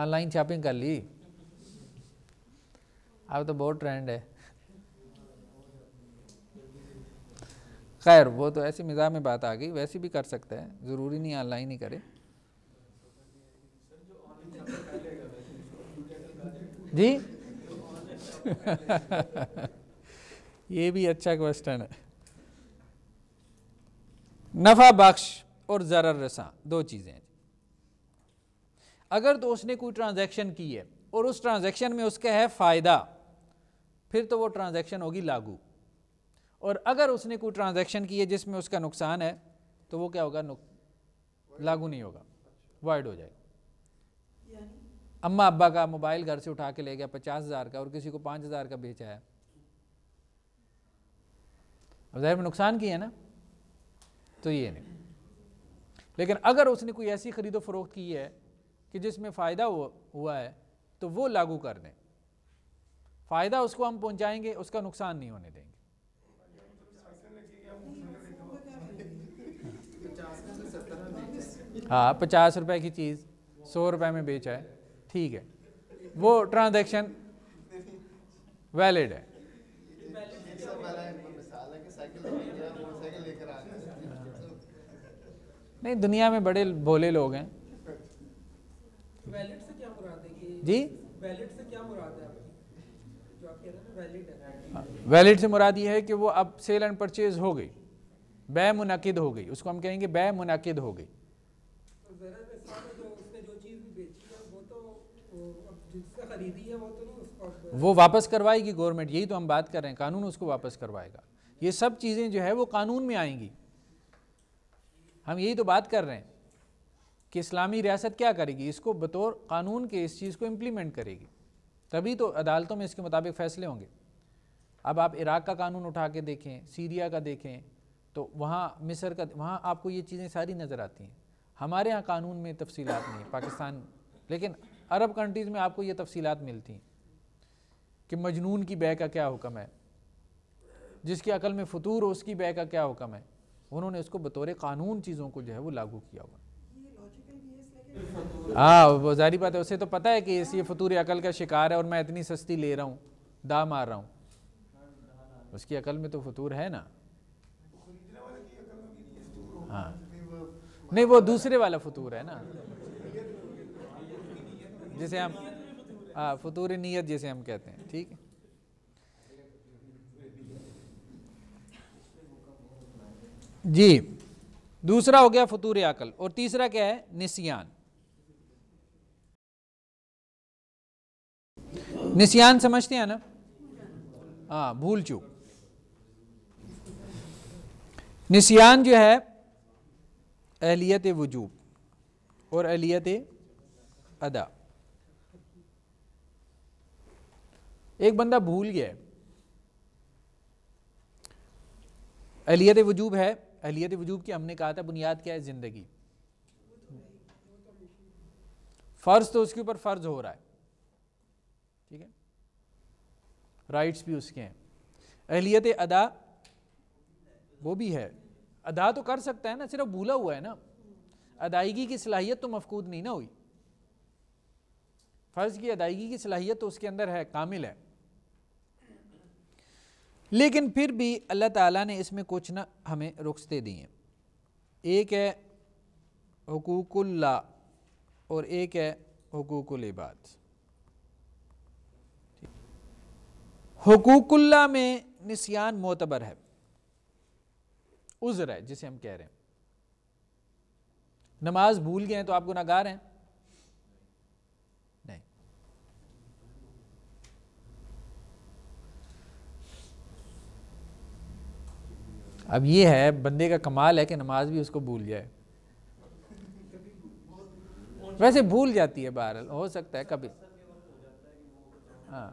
آن لائن شاپنگ کر لی اب تو بہت ٹرینڈ ہے خیر وہ تو ایسی مزاح میں بات آ گئی ویسے بھی کر سکتا ہے ضروری نہیں آن لائن ہی کرے جی یہ بھی اچھا کوششن ہے نفع بخش اور ضرر رساں دو چیزیں اگر تو اس نے کوئی ٹرانزیکشن کی ہے اور اس ٹرانزیکشن میں اس کا ہے فائدہ پھر تو وہ ٹرانزیکشن ہوگی لاگو اور اگر اس نے کوئی ٹرانزیکشن کی ہے جس میں اس کا نقصان ہے تو وہ کیا ہوگا لاگو نہیں ہوگا وائڈ ہو جائے گا اماں ابا کا موبائل گھر سے اٹھا کے لے گیا پچاس ہزار کا اور کسی کو پانچ ہزار کا بیچا ہے اب ظاہر میں نقصان کی ہے نا تو یہ نہیں لیکن اگر اس نے کوئی ایسی خرید و فروخت کی ہے کہ جس میں فائدہ ہوا ہے تو وہ لاگو کر دیں فائدہ اس کو ہم پہنچائیں گے اس کا نقصان نہیں ہونے دیں گے ہاں پچاس روپے کی چیز سو روپے میں بیچا ہے ٹھیک ہے وہ ٹرانزیکشن ویلڈ ہے نہیں دنیا میں بڑے بھولے لوگ ہیں جی ہاں، ویلڈ سے مراد یہ ہے کہ وہ اب سیل اینڈ پرچیز ہو گئی بے منعقد ہو گئی اس کو ہم کہیں گے بے منعقد ہو گئی وہ واپس کروائے گی گورنمنٹ یہی تو ہم بات کر رہے ہیں قانون اس کو واپس کروائے گا یہ سب چیزیں جو ہے وہ قانون میں آئیں گی ہم یہی تو بات کر رہے ہیں کہ اسلامی ریاست کیا کرے گی اس کو بطور قانون کے اس چیز کو امپلیمنٹ کرے گی تبھی تو عدالتوں میں اس کے مطابق فیصلے ہوں گے اب آپ عراق کا قانون اٹھا کے دیکھیں سیریا کا دیکھیں تو وہاں مصر کا وہاں آپ کو یہ چیزیں ساری نظر آتی ہیں ہمارے ہاں قانون میں تفصیلات نہیں ہیں پاکستان لیکن عرب کنٹریز میں آپ کو یہ تفصیلات ملتی ہیں کہ مجنون کی بے کا کیا حکم ہے جس کی عقل میں فطور اس کی بے کا کیا حکم ہے انہوں نے اس کو بطور قانون چیزوں کو جو ہے وہ لاگو کیا ہوا ہاں وہ ظاہری بات ہے اسے تو پتہ ہے کہ اس یہ فطور عقل کا شکار ہے اور میں اتنی سستی لے رہا ہوں دا مار رہا ہوں اس کی عقل میں تو فطور ہے نا ہاں نہیں وہ دوسرے والا فطور ہے نا جیسے ہم فطور نیت جیسے ہم کہتے ہیں ٹھیک ہے جی دوسرا ہو گیا فطور عقل اور تیسرا کیا ہے نسیان نسیان سمجھتے ہیں نا ہاں بھول چوک نسیان جو ہے اہلیت وجوب اور اہلیت ادا ایک بندہ بھول گیا ہے اہلیت وجوب ہے اہلیت وجوب کی ہم نے کہا تھا بنیاد کیا ہے زندگی فرض تو اس کے اوپر فرض ہو رہا ہے ٹھیک ہے رائٹس بھی اس کے ہیں اہلیت ادا وہ بھی ہے ادا تو کر سکتا ہے نا صرف بھولا ہوا ہے نا ادائیگی کی صلاحیت تو مفقود نہیں نا ہوئی فرض کی ادائیگی کی صلاحیت تو اس کے اندر ہے کامل ہے لیکن پھر بھی اللہ تعالیٰ نے اس میں کچھ نہ ہمیں رخصتے ہیں ایک ہے حقوق اللہ اور ایک ہے حقوق العباد حقوق اللہ میں نسیان معتبر ہے عذر ہے جسے ہم کہہ رہے ہیں نماز بھول گئے ہیں تو آپ گناہ گار ہیں اب یہ ہے بندے کا کمال ہے کہ نماز بھی اس کو بھول جائے ویسے بھول جاتی ہے بہرحال ہو سکتا ہے کبھی ہاں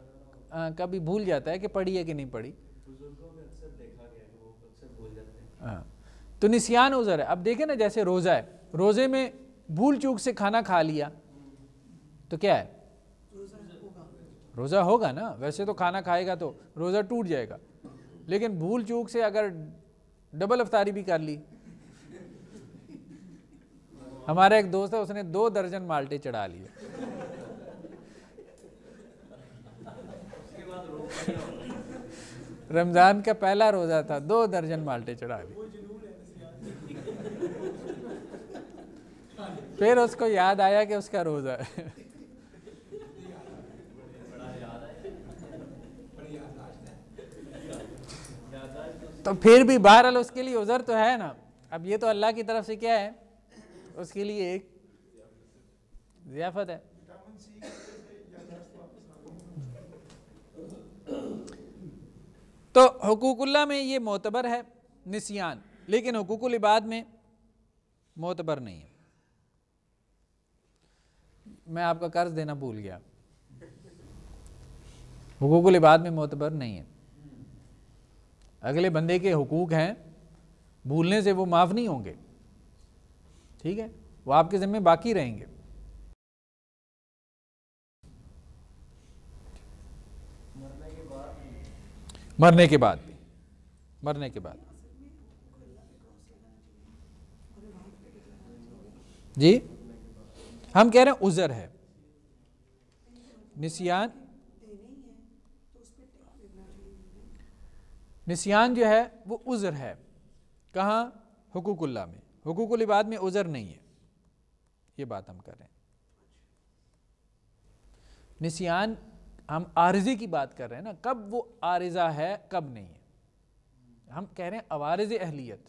ہاں کبھی بھول جاتا ہے کہ پڑھی ہے کہ نہیں پڑھی ہاں، تو نسیان عذر ہے اب دیکھیں نا جیسے روزہ ہے روزے میں بھول چوک سے کھانا کھا لیا تو کیا ہے روزہ ہوگا نا ویسے تو کھانا کھائے گا تو روزہ ٹوٹ جائے گا لیکن بھول چوک سے اگر ڈبل افطاری بھی کر لی ہمارے ایک دوست ہے اس نے دو درجن مالٹے چڑھا لیے رمضان کا پہلا روزہ تھا دو درجن مالٹے چڑھا لیے پھر اس کو یاد آیا کہ اس کا روزہ ہے تو پھر بھی بہرحال اس کے لیے عذر تو ہے نا اب یہ تو اللہ کی طرف سے کیا ہے اس کے لیے ایک ضیافت ہے تو حقوق اللہ میں یہ معتبر ہے نسیان لیکن حقوق العباد میں معتبر نہیں ہے میں آپ کا قرض دینا بھول گیا حقوق العباد میں معتبر نہیں ہے اگلے بندے کے حقوق ہیں بھولنے سے وہ معاف نہیں ہوں گے ٹھیک ہے وہ آپ کے ذمے باقی رہیں گے مرنے کے بعد بھی مرنے کے بعد جی ہم کہہ رہے ہیں عذر ہے نسیان نسیان جو ہے وہ عذر ہے کہاں حقوق اللہ میں حقوق العباد میں عذر نہیں ہے یہ بات ہم کر رہے ہیں نسیان ہم عارضی کی بات کر رہے ہیں نا کب وہ عارضہ ہے کب نہیں ہے ہم کہہ رہے ہیں عوارض اہلیت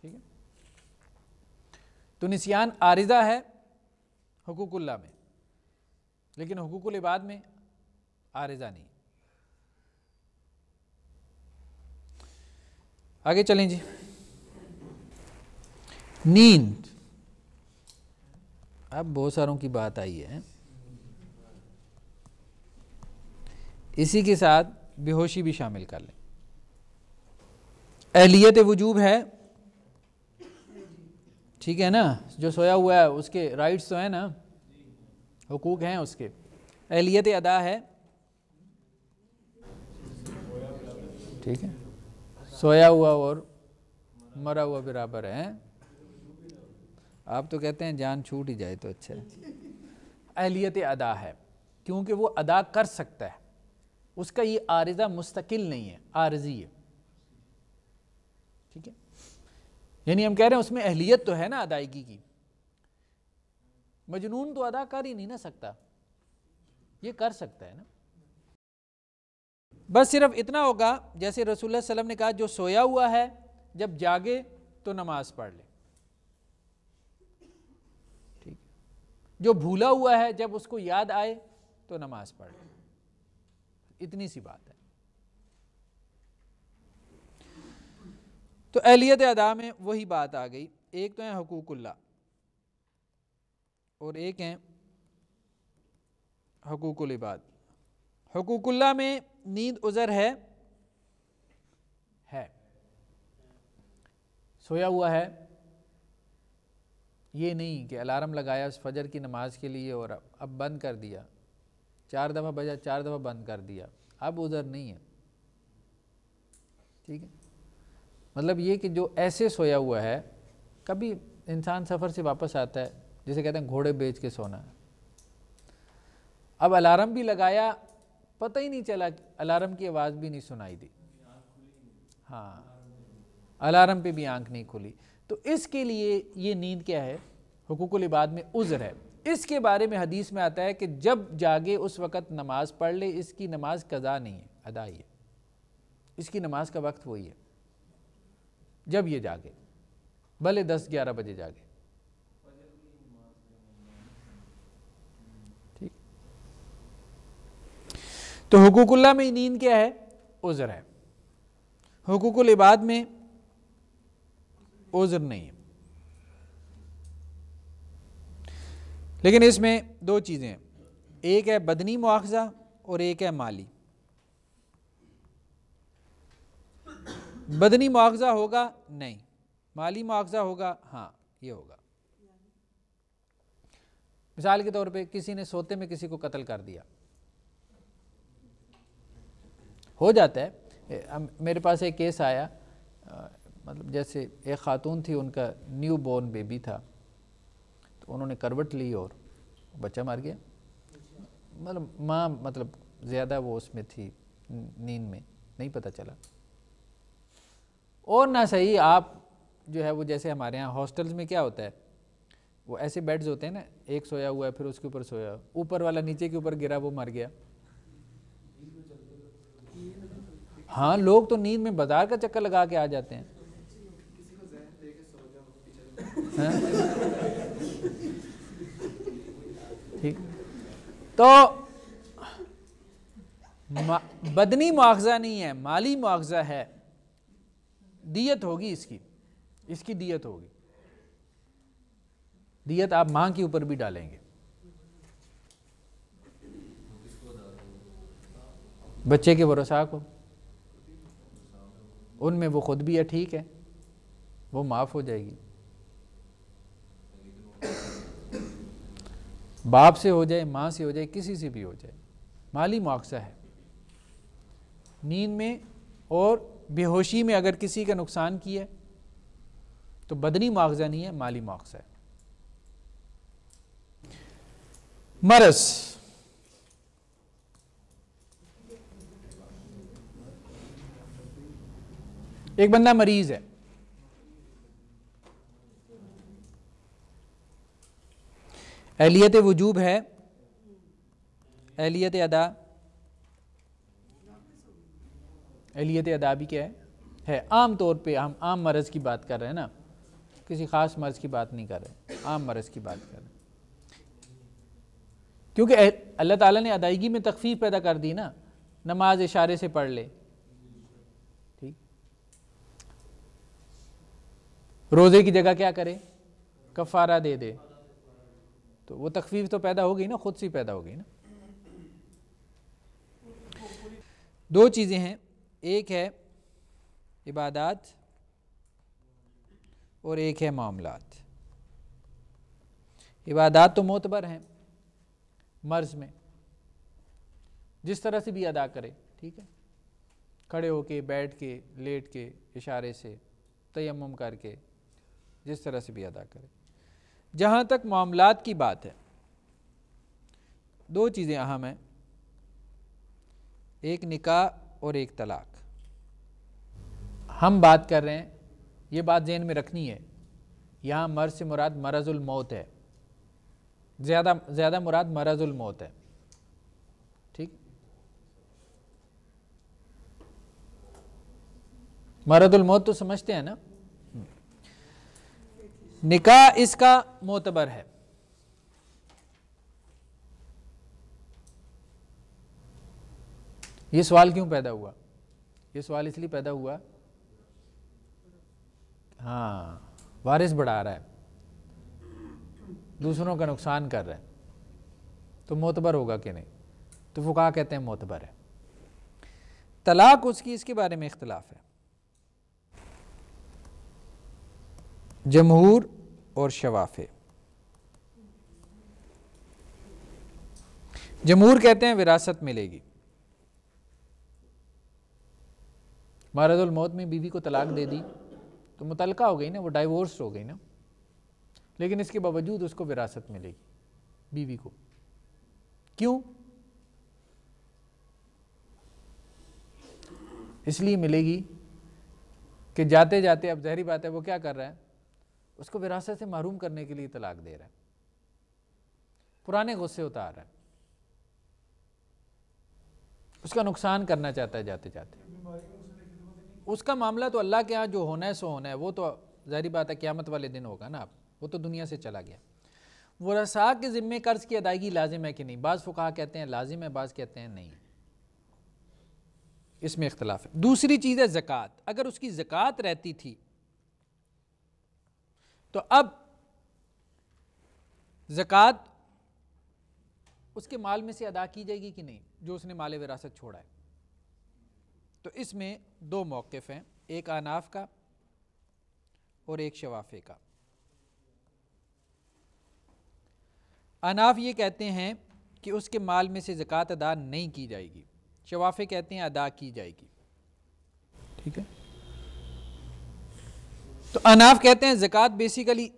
ٹھیک ہے تو نسیان عارضہ ہے حقوق اللہ میں لیکن حقوق العباد میں عارضہ نہیں ہے آگے چلیں جی نیند اب بہت ساروں کی بات آئی ہے اسی کے ساتھ ہوشی بھی شامل کر لیں اہلیت وجوب ہے ٹھیک ہے نا جو سویا ہوا ہے اس کے رائٹس تو ہیں نا حقوق ہیں اس کے اہلیت ادا ہے ٹھیک ہے سویا ہوا اور مرا ہوا برابر ہے آپ تو کہتے ہیں جان چھوٹ ہی جائے تو اچھا ہے اہلیت ادا ہے کیونکہ وہ ادا کر سکتا ہے اس کا یہ عارضہ مستقل نہیں ہے عارضی ہے ٹھیک ہے یعنی ہم کہہ رہے ہیں اس میں اہلیت تو ہے نا ادائیگی کی مجنون تو ادا کر ہی نہیں نہ سکتا یہ کر سکتا ہے نا بس صرف اتنا ہوگا جیسے رسول اللہ صلی اللہ علیہ وسلم نے کہا جو سویا ہوا ہے جب جاگے تو نماز پڑھ لے ٹھیک جو بھولا ہوا ہے جب اس کو یاد آئے تو نماز پڑھ لے اتنی سی بات ہے تو اہلیت ادا میں وہی بات آ گئی ایک تو ہیں حقوق اللہ اور ایک ہیں حقوق العباد حقوق اللہ میں نیند عذر ہے ہے سویا ہوا ہے یہ نہیں کہ الارم لگایا اس فجر کی نماز کے لیے اور اب بند کر دیا چار دفعہ بجا چار دفعہ بند کر دیا اب عذر نہیں ہے ٹھیک ہے مطلب یہ کہ جو ایسے سویا ہوا ہے کبھی انسان سفر سے واپس آتا ہے جسے کہتے ہیں گھوڑے بیچ کے سونا ہے اب الارم بھی لگایا پتہ ہی نہیں چلا الارم کی آواز بھی نہیں سنائی دی ہاں الارم پہ بھی آنکھ نہیں کھلی تو اس کے لیے یہ نیند کیا ہے حقوق العباد میں عذر ہے اس کے بارے میں حدیث میں آتا ہے کہ جب جاگے اس وقت نماز پڑھ لے اس کی نماز قضا نہیں ہے ادا ہے اس کی نماز کا وقت وہی ہے جب یہ جاگے بھلے دس گیارہ بجے جاگے تو حقوق اللہ میں نیند کیا ہے عذر ہے حقوق العباد میں عذر نہیں ہے لیکن اس میں دو چیزیں ہیں ایک ہے بدنی مواخذہ اور ایک ہے مالی بدنی مواخذہ ہوگا نہیں مالی مواخذہ ہوگا ہاں یہ ہوگا مثال کے طور پہ کسی نے سوتے میں کسی کو قتل کر دیا ہو جاتا ہے میرے پاس ایک کیس آیا مطلب جیسے ایک خاتون تھی ان کا نیو بورن بیبی تھا تو انہوں نے کروٹ لی اور بچہ مار گیا مطلب ماں مطلب زیادہ وہ اس میں تھی نیند میں نہیں پتہ چلا اور نہ صحیح آپ جو ہے وہ جیسے ہمارے ہاں ہاسٹلز میں کیا ہوتا ہے وہ ایسے بیڈز ہوتے ہیں نا ایک سویا ہوا ہے پھر اس کے اوپر سویا اوپر والا نیچے کے اوپر گرا وہ مر گیا ہاں لوگ تو نیند میں بازار کا چکر لگا کے آ جاتے ہیں ہاں؟ ٹھیک تو بدنی معاوضہ نہیں ہے مالی معاوضہ ہے دیت ہوگی اس کی اس کی دیت ہوگی دیت آپ ماں کے اوپر بھی ڈالیں گے بچے کے بھروسہ کو ان میں وہ خود بھی ہے ٹھیک ہے وہ معاف ہو جائے گی باپ سے ہو جائے ماں سے ہو جائے کسی سے بھی ہو جائے مالی معاوضہ ہے نیند میں اور بے ہوشی میں اگر کسی کا نقصان کیا تو بدنی معاوضہ نہیں ہے مالی معاوضہ ہے مرض ایک بندہ مریض ہے اہلیت وجوب ہے اہلیت ادا اہلیت ادا بھی کیا ہے عام طور پہ ہم عام مرض کی بات کر رہے ہیں نا کسی خاص مرض کی بات نہیں کر رہے عام مرض کی بات کر رہے ہیں کیونکہ اللہ تعالیٰ نے ادائیگی میں تخفیف پیدا کر دی نا نماز اشارے سے پڑھ لے روزے کی جگہ کیا کرے کفارہ دے دے تو وہ تخفیف تو پیدا ہو گئی نا خود سے پیدا ہو گئی نا دو چیزیں ہیں ایک ہے عبادات اور ایک ہے معاملات عبادات تو معتبر ہیں مرض میں جس طرح سے بھی ادا کرے ٹھیک ہے کھڑے ہو کے بیٹھ کے لیٹ کے اشارے سے تیمم کر کے جس طرح سے بھی ادا کرے جہاں تک معاملات کی بات ہے دو چیزیں اہم ہیں ایک نکاح اور ایک طلاق ہم بات کر رہے ہیں یہ بات ذہن میں رکھنی ہے یہاں مرض مراد مرض الموت ہے زیادہ زیادہ مراد مرض الموت ہے ٹھیک مرض الموت تو سمجھتے ہیں نا نکاح اس کا معتبر ہے یہ سوال کیوں پیدا ہوا یہ سوال اس لیے پیدا ہوا ہاں وارث بڑھا رہا ہے دوسروں کا نقصان کر رہا ہے تو معتبر ہوگا کہ نہیں تو فکا کہتے ہیں معتبر ہے طلاق اس کی اس کے بارے میں اختلاف ہے جمہور اور شوافے جمہور کہتے ہیں وراثت ملے گی مہارد الموت میں بیوی کو طلاق دے دی تو متعلقہ ہو گئی نا وہ ڈائیورس ہو گئی نا لیکن اس کے باوجود اس کو وراثت ملے گی بیوی کو کیوں اس لیے ملے گی کہ جاتے جاتے اب ظاہری بات ہے وہ کیا کر رہا ہے اس کو وراثت سے محروم کرنے کے لیے طلاق دے رہا ہے پرانے غصے اتار رہا ہے اس کا نقصان کرنا چاہتا ہے جاتے جاتے اس کا معاملہ تو اللہ کے ہاں جو ہونا ہے سو ہونا ہے وہ تو ظاہری بات ہے قیامت والے دن ہوگا نا آپ وہ تو دنیا سے چلا گیا وہ رسا کے ذمے قرض کی ادائیگی لازم ہے کہ نہیں بعض فقہ کہتے ہیں لازم ہے بعض کہتے ہیں نہیں اس میں اختلاف ہے دوسری چیز ہے زکوٰۃ اگر اس کی زکوٰۃ رہتی تھی تو اب زکوٰۃ اس کے مال میں سے ادا کی جائے گی کہ نہیں جو اس نے مال وراثت چھوڑا ہے تو اس میں دو موقف ہیں ایک آناف کا اور ایک شوافے کا اناف یہ کہتے ہیں کہ اس کے مال میں سے زکوٰۃ ادا نہیں کی جائے گی شوافے کہتے ہیں ادا کی جائے گی ٹھیک ہے تو اناف کہتے ہیں زکوٰۃ بیسیکلی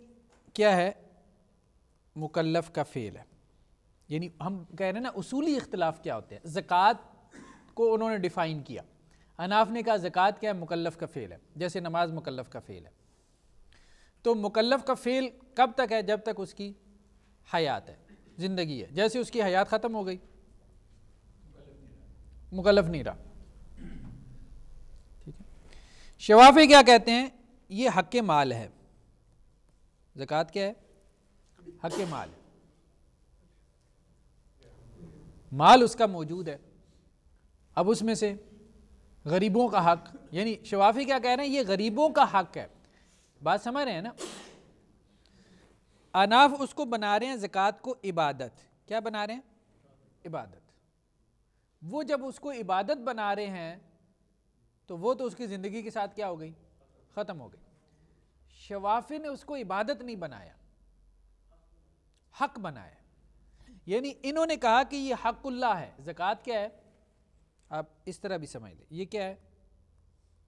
کیا ہے مکلف کا فیل ہے یعنی ہم کہہ رہے ہیں نا اصولی اختلاف کیا ہوتے ہیں زکوٰۃ کو انہوں نے ڈیفائن کیا اناف نے کہا زکوٰۃ کیا ہے مکلف کا فیل ہے جیسے نماز مکلف کا فیل ہے تو مکلف کا فیل کب تک ہے جب تک اس کی حیات ہے زندگی ہے جیسے اس کی حیات ختم ہو گئی مکلف رہا ٹھیک ہے شوافی کیا کہتے ہیں یہ حق مال ہے زکوٰۃ کیا ہے حق مال مال اس کا موجود ہے اب اس میں سے غریبوں کا حق یعنی شوافی کیا کہہ رہے ہیں یہ غریبوں کا حق ہے بات سمجھ رہے ہیں نا اناف اس کو بنا رہے ہیں زکوٰۃ کو عبادت کیا بنا رہے ہیں عبادت وہ جب اس کو عبادت بنا رہے ہیں تو وہ تو اس کی زندگی کے ساتھ کیا ہو گئی ختم ہو گئی شوافی نے اس کو عبادت نہیں بنایا حق بنایا یعنی انہوں نے کہا کہ یہ حق اللہ ہے کیا کیا ہے ہے آپ اس طرح بھی سمجھ لیں یہ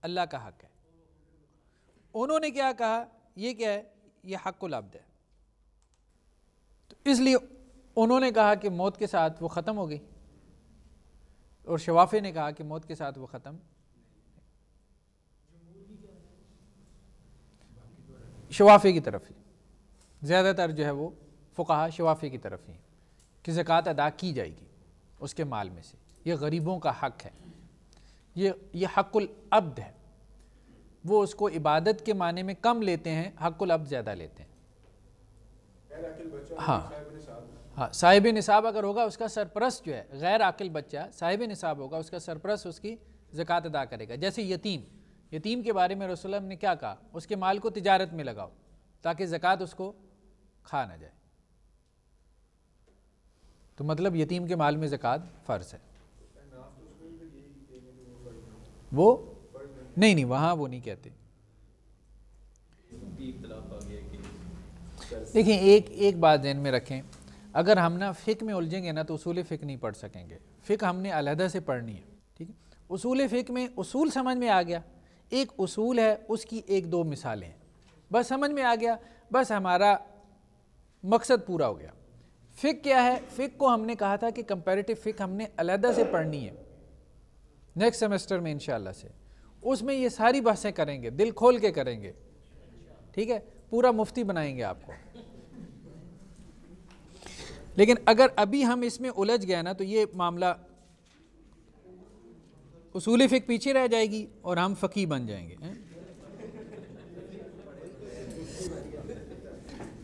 اللہ کا حق ہے انہوں نے کیا کہا یہ کیا ہے یہ حق العبد ہے اس لیے انہوں نے کہا کہ موت کے ساتھ وہ ختم ہو گئی اور شوافی نے کہا کہ موت کے ساتھ وہ ختم شوافی کی طرف ہی زیادہ تر جو ہے وہ فقہ شوافی کی طرف ہی کہ زکوٰۃ ادا کی جائے گی اس کے مال میں سے یہ غریبوں کا حق ہے یہ یہ حق العبد ہے وہ اس کو عبادت کے معنی میں کم لیتے ہیں حق العبد زیادہ لیتے ہیں ہاں ہاں صاحب نصاب اگر ہوگا اس کا سرپرست جو ہے غیر عاقل بچہ صاحب نصاب ہوگا اس کا سرپرست اس کی زکوٰۃ ادا کرے گا جیسے یتیم یتیم کے بارے میں رسول اللہ نے کیا کہا اس کے مال کو تجارت میں لگاؤ تاکہ زکوٰۃ اس کو کھا نہ جائے تو مطلب یتیم کے مال میں زکوٰۃ فرض ہے وہ نہیں نہیں وہاں وہ نہیں کہتے دیکھیں ایک ایک بات ذہن میں رکھیں اگر ہم نا فقہ میں الجھیں گے نا تو اصول فقہ نہیں پڑھ سکیں گے فقہ ہم نے علیحدہ سے پڑھنی ہے ٹھیک ہے اصول فقہ میں اصول سمجھ میں آ گیا ایک اصول ہے اس کی ایک دو مثالیں بس سمجھ میں آ گیا بس ہمارا مقصد پورا ہو گیا فق کیا ہے فق کو ہم نے کہا تھا کہ کمپیریٹیو فق ہم نے علیحدہ سے پڑھنی ہے نیکسٹ سیمسٹر میں انشاءاللہ سے اس میں یہ ساری بحثیں کریں گے دل کھول کے کریں گے ٹھیک ہے پورا مفتی بنائیں گے آپ کو لیکن اگر ابھی ہم اس میں الجھ گئے نا تو یہ معاملہ اصول فک پیچھے رہ جائے گی اور ہم فقی بن جائیں گے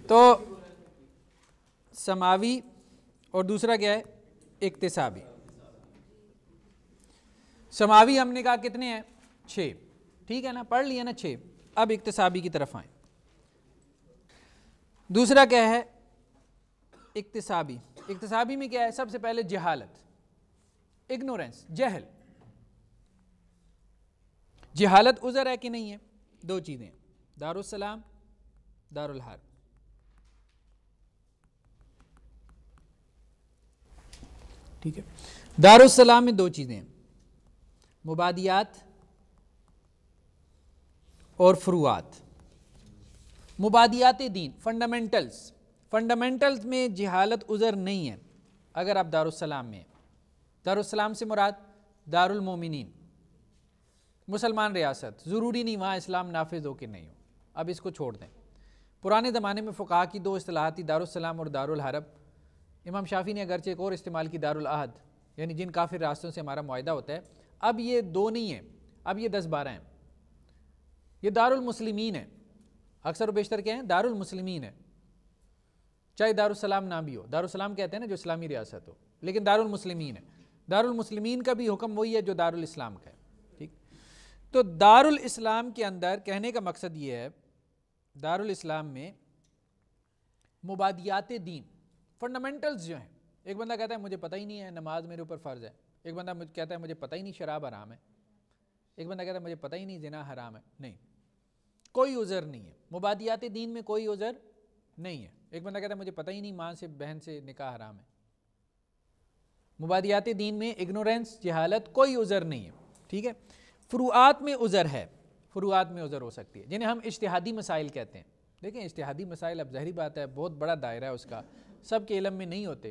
تو سماوی اور دوسرا کیا ہے اقتصابی سماوی ہم نے کہا کتنے ہیں چھ ٹھیک ہے نا پڑھ لیا نا چھ اب اقتصابی کی طرف آئیں دوسرا کیا ہے اقتصابی اقتصابی میں کیا ہے سب سے پہلے جہالت اگنورینس جہل جہالت عذر ہے کہ نہیں ہے دو چیزیں دارالام دار الحر ٹھیک ہے دارالام میں دو چیزیں ہیں مبادیات اور فروعات مبادیات دین فنڈامنٹلز فنڈامنٹلز میں جہالت عذر نہیں ہے اگر آپ السلام میں السلام سے مراد دار المومنین مسلمان ریاست ضروری نہیں وہاں اسلام نافذ ہو کہ نہیں ہو اب اس کو چھوڑ دیں پرانے زمانے میں فقہ کی دو اصطلاحاتی دارالسلام اور الحرب امام شافی نے اگرچہ ایک اور استعمال کی الاحد یعنی جن کافر راستوں سے ہمارا معاہدہ ہوتا ہے اب یہ دو نہیں ہیں اب یہ دس بارہ ہیں یہ دارالمسلمین ہیں اکثر و بیشتر کیا ہیں دارالمسلمین ہیں چاہے دارالسلام نہ بھی ہو دارالسلام کہتے ہیں نا جو اسلامی ریاست ہو لیکن دارالمسلمین ہے دارالمسلمین کا بھی حکم وہی ہے جو دارالاسلام کا ہے تو دارالاسلام کے اندر کہنے کا مقصد یہ ہے دارالاسلام میں مبادیات دین فنڈامنٹلز جو ہیں ایک بندہ کہتا ہے مجھے پتہ ہی نہیں ہے نماز میرے اوپر فرض ہے ایک بندہ کہتا ہے مجھے پتہ ہی نہیں شراب حرام ہے ایک بندہ کہتا ہے مجھے پتہ ہی نہیں زنا حرام ہے نہیں کوئی عذر نہیں ہے مبادیات دین میں کوئی عذر نہیں ہے ایک بندہ کہتا ہے مجھے پتہ ہی نہیں ماں سے بہن سے نکاح حرام ہے مبادیات دین میں اگنورینس جہالت کوئی عذر نہیں ہے ٹھیک ہے فروعات میں عذر ہے فروعات میں عذر ہو سکتی ہے جنہیں ہم اشتہادی مسائل کہتے ہیں دیکھیں اشتہادی مسائل اب ظاہری بات ہے بہت بڑا دائرہ ہے اس کا سب کے علم میں نہیں ہوتے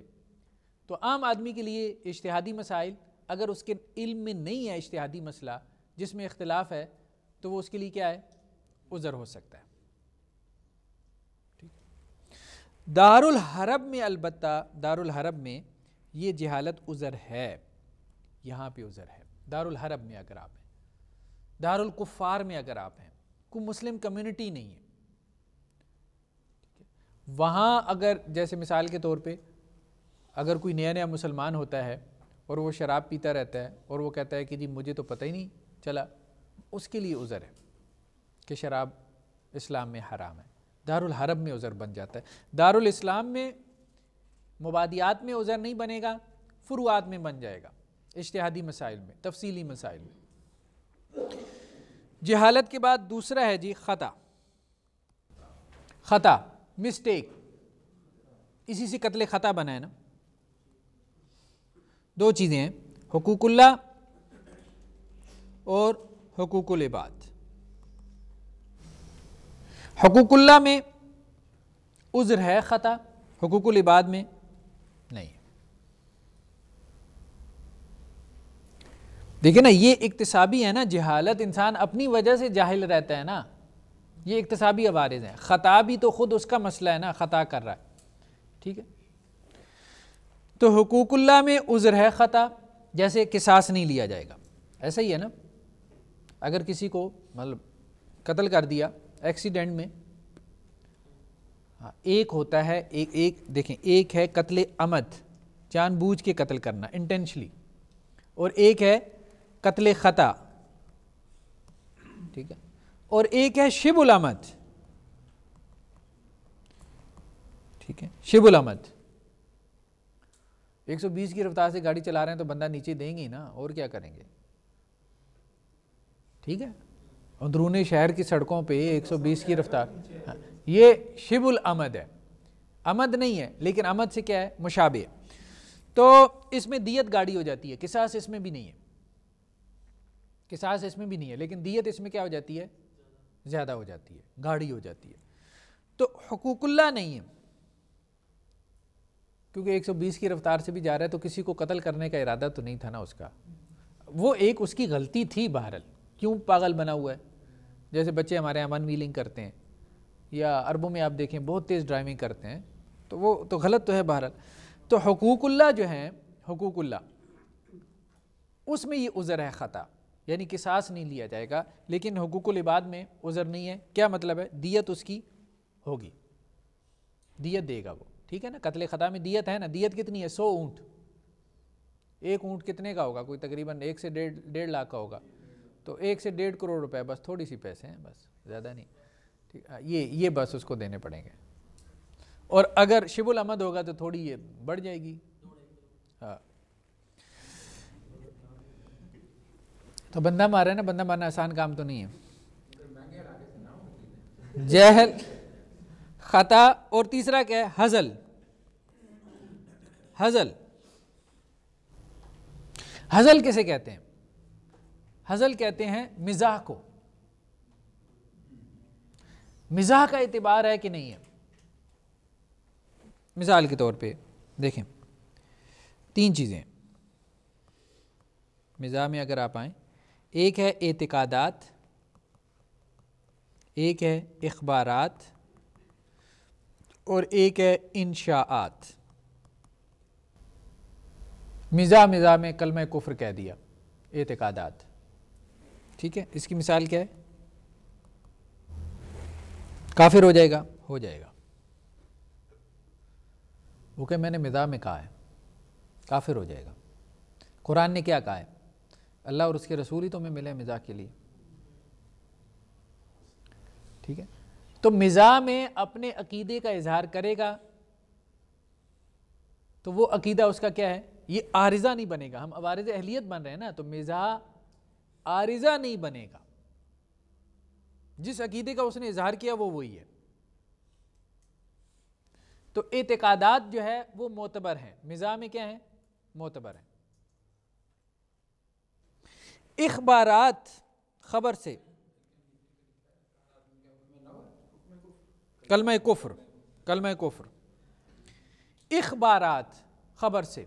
تو عام آدمی کے لیے اشتہادی مسائل اگر اس کے علم میں نہیں ہے اشتہادی مسئلہ جس میں اختلاف ہے تو وہ اس کے لیے کیا ہے عذر ہو سکتا ہے دار الحرب میں البتہ دار الحرب میں یہ جہالت عذر ہے یہاں پہ عذر ہے دار الحرب میں اگر آپ دارالکفار میں اگر آپ ہیں کوئی مسلم کمیونٹی نہیں ہے وہاں اگر جیسے مثال کے طور پہ اگر کوئی نیا نیا مسلمان ہوتا ہے اور وہ شراب پیتا رہتا ہے اور وہ کہتا ہے کہ جی مجھے تو پتہ ہی نہیں چلا اس کے لیے عذر ہے کہ شراب اسلام میں حرام ہے دارالحرب میں عذر بن جاتا ہے دارالاسلام میں مبادیات میں عذر نہیں بنے گا فروعات میں بن جائے گا اشتہادی مسائل میں تفصیلی مسائل میں جہالت کے بعد دوسرا ہے جی خطا خطا مسٹیک اسی سے قتل خطا بنا ہے نا دو چیزیں ہیں حقوق اللہ اور حقوق العباد حقوق اللہ میں عذر ہے خطا حقوق العباد میں دیکھیں نا یہ اقتصابی ہے نا جہالت انسان اپنی وجہ سے جاہل رہتا ہے نا یہ اقتصابی عوارض ہیں خطا بھی تو خود اس کا مسئلہ ہے نا خطا کر رہا ہے ٹھیک ہے تو حقوق اللہ میں عذر ہے خطا جیسے قصاص نہیں لیا جائے گا ایسا ہی ہے نا اگر کسی کو مطلب قتل کر دیا ایکسیڈنٹ میں ہاں، ایک ہوتا ہے ایک ایک دیکھیں ایک ہے قتل عمد جان بوجھ کے قتل کرنا انٹینشلی اور ایک ہے قتل خطا ٹھیک ہے اور ایک ہے شب الامد ٹھیک ہے شب الامد ایک سو بیس کی رفتار سے گاڑی چلا رہے ہیں تو بندہ نیچے دیں گی نا اور کیا کریں گے ٹھیک ہے اندرونی شہر کی سڑکوں پہ ایک سو بیس کی رفتار ہاں، یہ شب الامد ہے امد نہیں ہے لیکن امد سے کیا ہے مشابہ تو اس میں دیت گاڑی ہو جاتی ہے کساس اس میں بھی نہیں ہے کہ اس میں بھی نہیں ہے لیکن دیت اس میں کیا ہو جاتی ہے زیادہ ہو جاتی ہے گاڑی ہو جاتی ہے تو حقوق اللہ نہیں ہے کیونکہ ایک سو بیس کی رفتار سے بھی جا رہا ہے تو کسی کو قتل کرنے کا ارادہ تو نہیں تھا نا اس کا وہ ایک اس کی غلطی تھی بہرحال کیوں پاگل بنا ہوا ہے جیسے بچے ہمارے یہاں ون ویلنگ کرتے ہیں یا عربوں میں آپ دیکھیں بہت تیز ڈرائیونگ کرتے ہیں تو وہ تو غلط تو ہے بہرحال تو حقوق اللہ جو ہیں حقوق اللہ اس میں یہ عذر ہے خطا یعنی قصاص نہیں لیا جائے گا لیکن حقوق العباد میں عذر نہیں ہے کیا مطلب ہے دیت اس کی ہوگی دیت دے گا وہ ٹھیک ہے نا قتل خطا میں دیت ہے نا دیت کتنی ہے سو اونٹ ایک اونٹ کتنے کا ہوگا کوئی تقریباً ایک سے ڈیڑھ ڈیڑھ لاکھ کا ہوگا تو ایک سے ڈیڑھ کروڑ روپے بس تھوڑی سی پیسے ہیں بس زیادہ نہیں ٹھیک یہ یہ بس اس کو دینے پڑیں گے اور اگر شب العمد ہوگا تو تھوڑی یہ بڑھ جائے گی ہاں تو بندہ مارا نا بندہ مارنا آسان کام تو نہیں ہے جہل خطا اور تیسرا کیا ہے ہزل ہزل ہزل کیسے کہتے ہیں ہزل کہتے ہیں مزاح کو مزاح کا اعتبار ہے کہ نہیں ہے مثال کے طور پہ دیکھیں تین چیزیں مزاح میں اگر آپ آئیں ایک ہے اعتقادات ایک ہے اخبارات اور ایک ہے انشاءات مزا مزا میں کلمہ کفر کہہ دیا اعتقادات ٹھیک ہے اس کی مثال کیا ہے کافر ہو جائے گا ہو جائے گا وہ کہ میں نے مزا میں کہا ہے کافر ہو جائے گا قرآن نے کیا کہا ہے اللہ اور اس کے رسول ہی تمہیں ملے مزاح کے لیے ٹھیک ہے تو مزاح میں اپنے عقیدے کا اظہار کرے گا تو وہ عقیدہ اس کا کیا ہے یہ آرزہ نہیں بنے گا ہم عوارض اہلیت بن رہے ہیں نا تو مزاح آرزہ نہیں بنے گا جس عقیدے کا اس نے اظہار کیا وہ وہی ہے تو اعتقادات جو ہے وہ معتبر ہیں مزاح میں کیا ہیں معتبر ہیں اخبارات خبر سے کلمہ کفر کلمہ کفر اخبارات خبر سے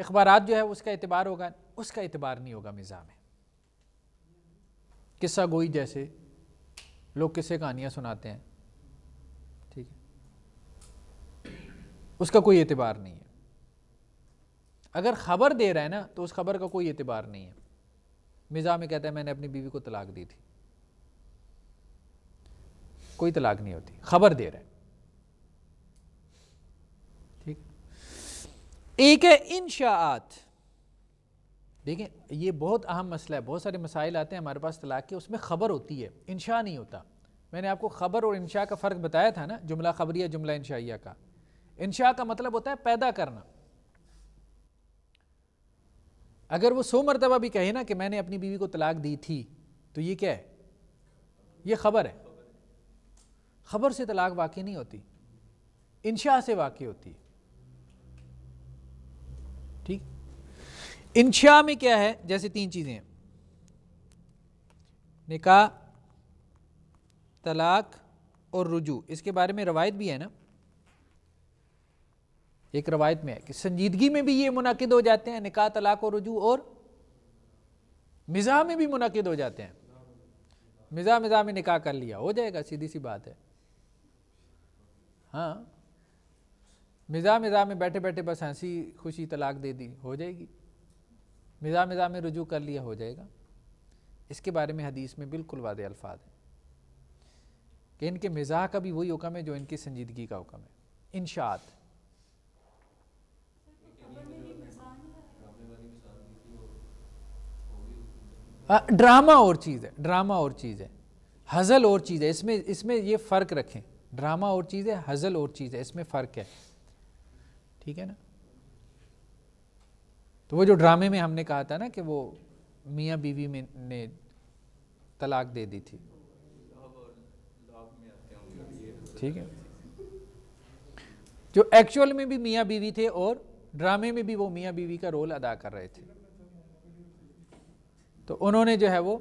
اخبارات جو ہے اس کا اعتبار ہوگا اس کا اعتبار نہیں ہوگا مزا میں قصہ گوئی جیسے لوگ قصے کہانیاں سناتے ہیں ٹھیک ہے اس کا کوئی اعتبار نہیں ہے اگر خبر دے رہا ہے نا تو اس خبر کا کوئی اعتبار نہیں ہے مزا میں کہتا ہے میں نے اپنی بیوی کو طلاق دی تھی کوئی طلاق نہیں ہوتی خبر دے رہا ہے ٹھیک ایک ہے انشاءات دیکھیں یہ بہت اہم مسئلہ ہے بہت سارے مسائل آتے ہیں ہمارے پاس طلاق کے اس میں خبر ہوتی ہے انشاء نہیں ہوتا میں نے آپ کو خبر اور انشاء کا فرق بتایا تھا نا جملہ خبریہ جملہ انشائیہ کا انشاء کا مطلب ہوتا ہے پیدا کرنا اگر وہ سو مرتبہ بھی کہے نا کہ میں نے اپنی بیوی کو طلاق دی تھی تو یہ کیا ہے یہ خبر ہے خبر سے طلاق واقع نہیں ہوتی انشاء سے واقع ہوتی ہے ٹھیک انشاء میں کیا ہے جیسے تین چیزیں ہیں نکاح طلاق اور رجوع اس کے بارے میں روایت بھی ہے نا ایک روایت میں ہے کہ سنجیدگی میں بھی یہ منعقد ہو جاتے ہیں نکاح طلاق و رجوع اور مزاح میں بھی منعقد ہو جاتے ہیں مزاہ مزاح میں نکاح کر لیا ہو جائے گا سیدھی سی بات ہے ہاں مزاح مزاح میں بیٹھے بیٹھے بس ہنسی خوشی طلاق دے دی ہو جائے گی مزاہ مزاح میں رجوع کر لیا ہو جائے گا اس کے بارے میں حدیث میں بالکل واضح الفاظ ہیں کہ ان کے مزاح کا بھی وہی حکم ہے جو ان کی سنجیدگی کا حکم ہے ہے ڈرامہ اور چیز ہے ڈراما اور چیز ہے ہزل اور چیز ہے اس میں اس میں یہ فرق رکھیں ڈرامہ اور چیز ہے ہزل اور چیز ہے اس میں فرق ہے ٹھیک ہے نا تو وہ جو ڈرامے میں ہم نے کہا تھا نا کہ وہ میاں بیوی میں نے طلاق دے دی تھی ٹھیک ہے جو ایکچول میں بھی میاں بیوی تھے اور ڈرامے میں بھی وہ میاں بیوی کا رول ادا کر رہے تھے تو انہوں نے جو ہے وہ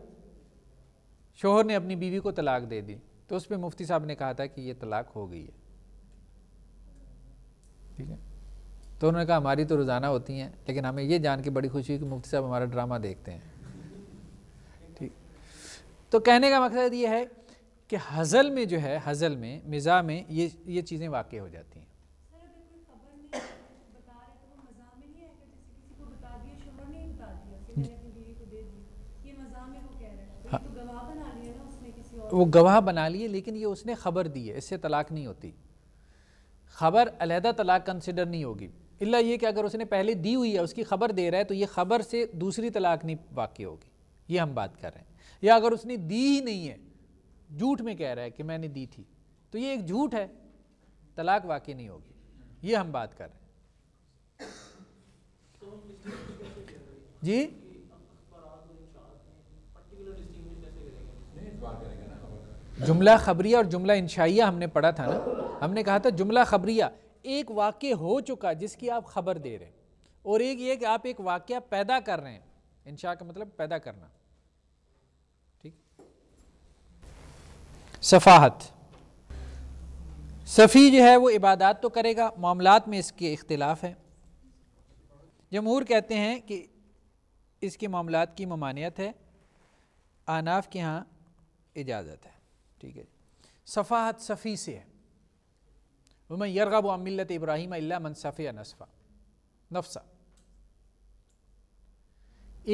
شوہر نے اپنی بیوی کو طلاق دے دی تو اس پہ مفتی صاحب نے کہا تھا کہ یہ طلاق ہو گئی ہے ٹھیک ہے تو انہوں نے کہا ہماری تو روزانہ ہوتی ہیں لیکن ہمیں یہ جان کے بڑی خوشی ہوئی کہ مفتی صاحب ہمارا ڈرامہ دیکھتے ہیں ٹھیک تو کہنے کا مقصد یہ ہے کہ ہزل میں جو ہے ہزل میں مزا میں یہ یہ چیزیں واقع ہو جاتی ہیں وہ گواہ بنا لیے لیکن یہ اس نے خبر دی ہے اس سے طلاق نہیں ہوتی خبر علیحدہ طلاق کنسیڈر نہیں ہوگی اللہ یہ کہ اگر اس نے پہلے دی ہوئی ہے اس کی خبر دے رہا ہے تو یہ خبر سے دوسری طلاق نہیں واقع ہوگی یہ ہم بات کر رہے ہیں یا اگر اس نے دی ہی نہیں ہے جھوٹ میں کہہ رہا ہے کہ میں نے دی تھی تو یہ ایک جھوٹ ہے طلاق واقع نہیں ہوگی یہ ہم بات کر رہے ہیں جی جملہ خبریہ اور جملہ انشائیہ ہم نے پڑھا تھا نا ہم نے کہا تھا جملہ خبریہ ایک واقعہ ہو چکا جس کی آپ خبر دے رہے ہیں اور ایک یہ کہ آپ ایک واقعہ پیدا کر رہے ہیں انشاء کا مطلب پیدا کرنا ٹھیک صفی جو ہے وہ عبادات تو کرے گا معاملات میں اس کے اختلاف ہے جمہور کہتے ہیں کہ اس کے معاملات کی ممانعت ہے آناف کے ہاں اجازت ہے ٹھیک ہے جی۔ صفاحت صفی سے ہے عَمْ مِلَّةِ ابراہیم إِلَّا منصف صَفِيَ نَصْفَ نفسہ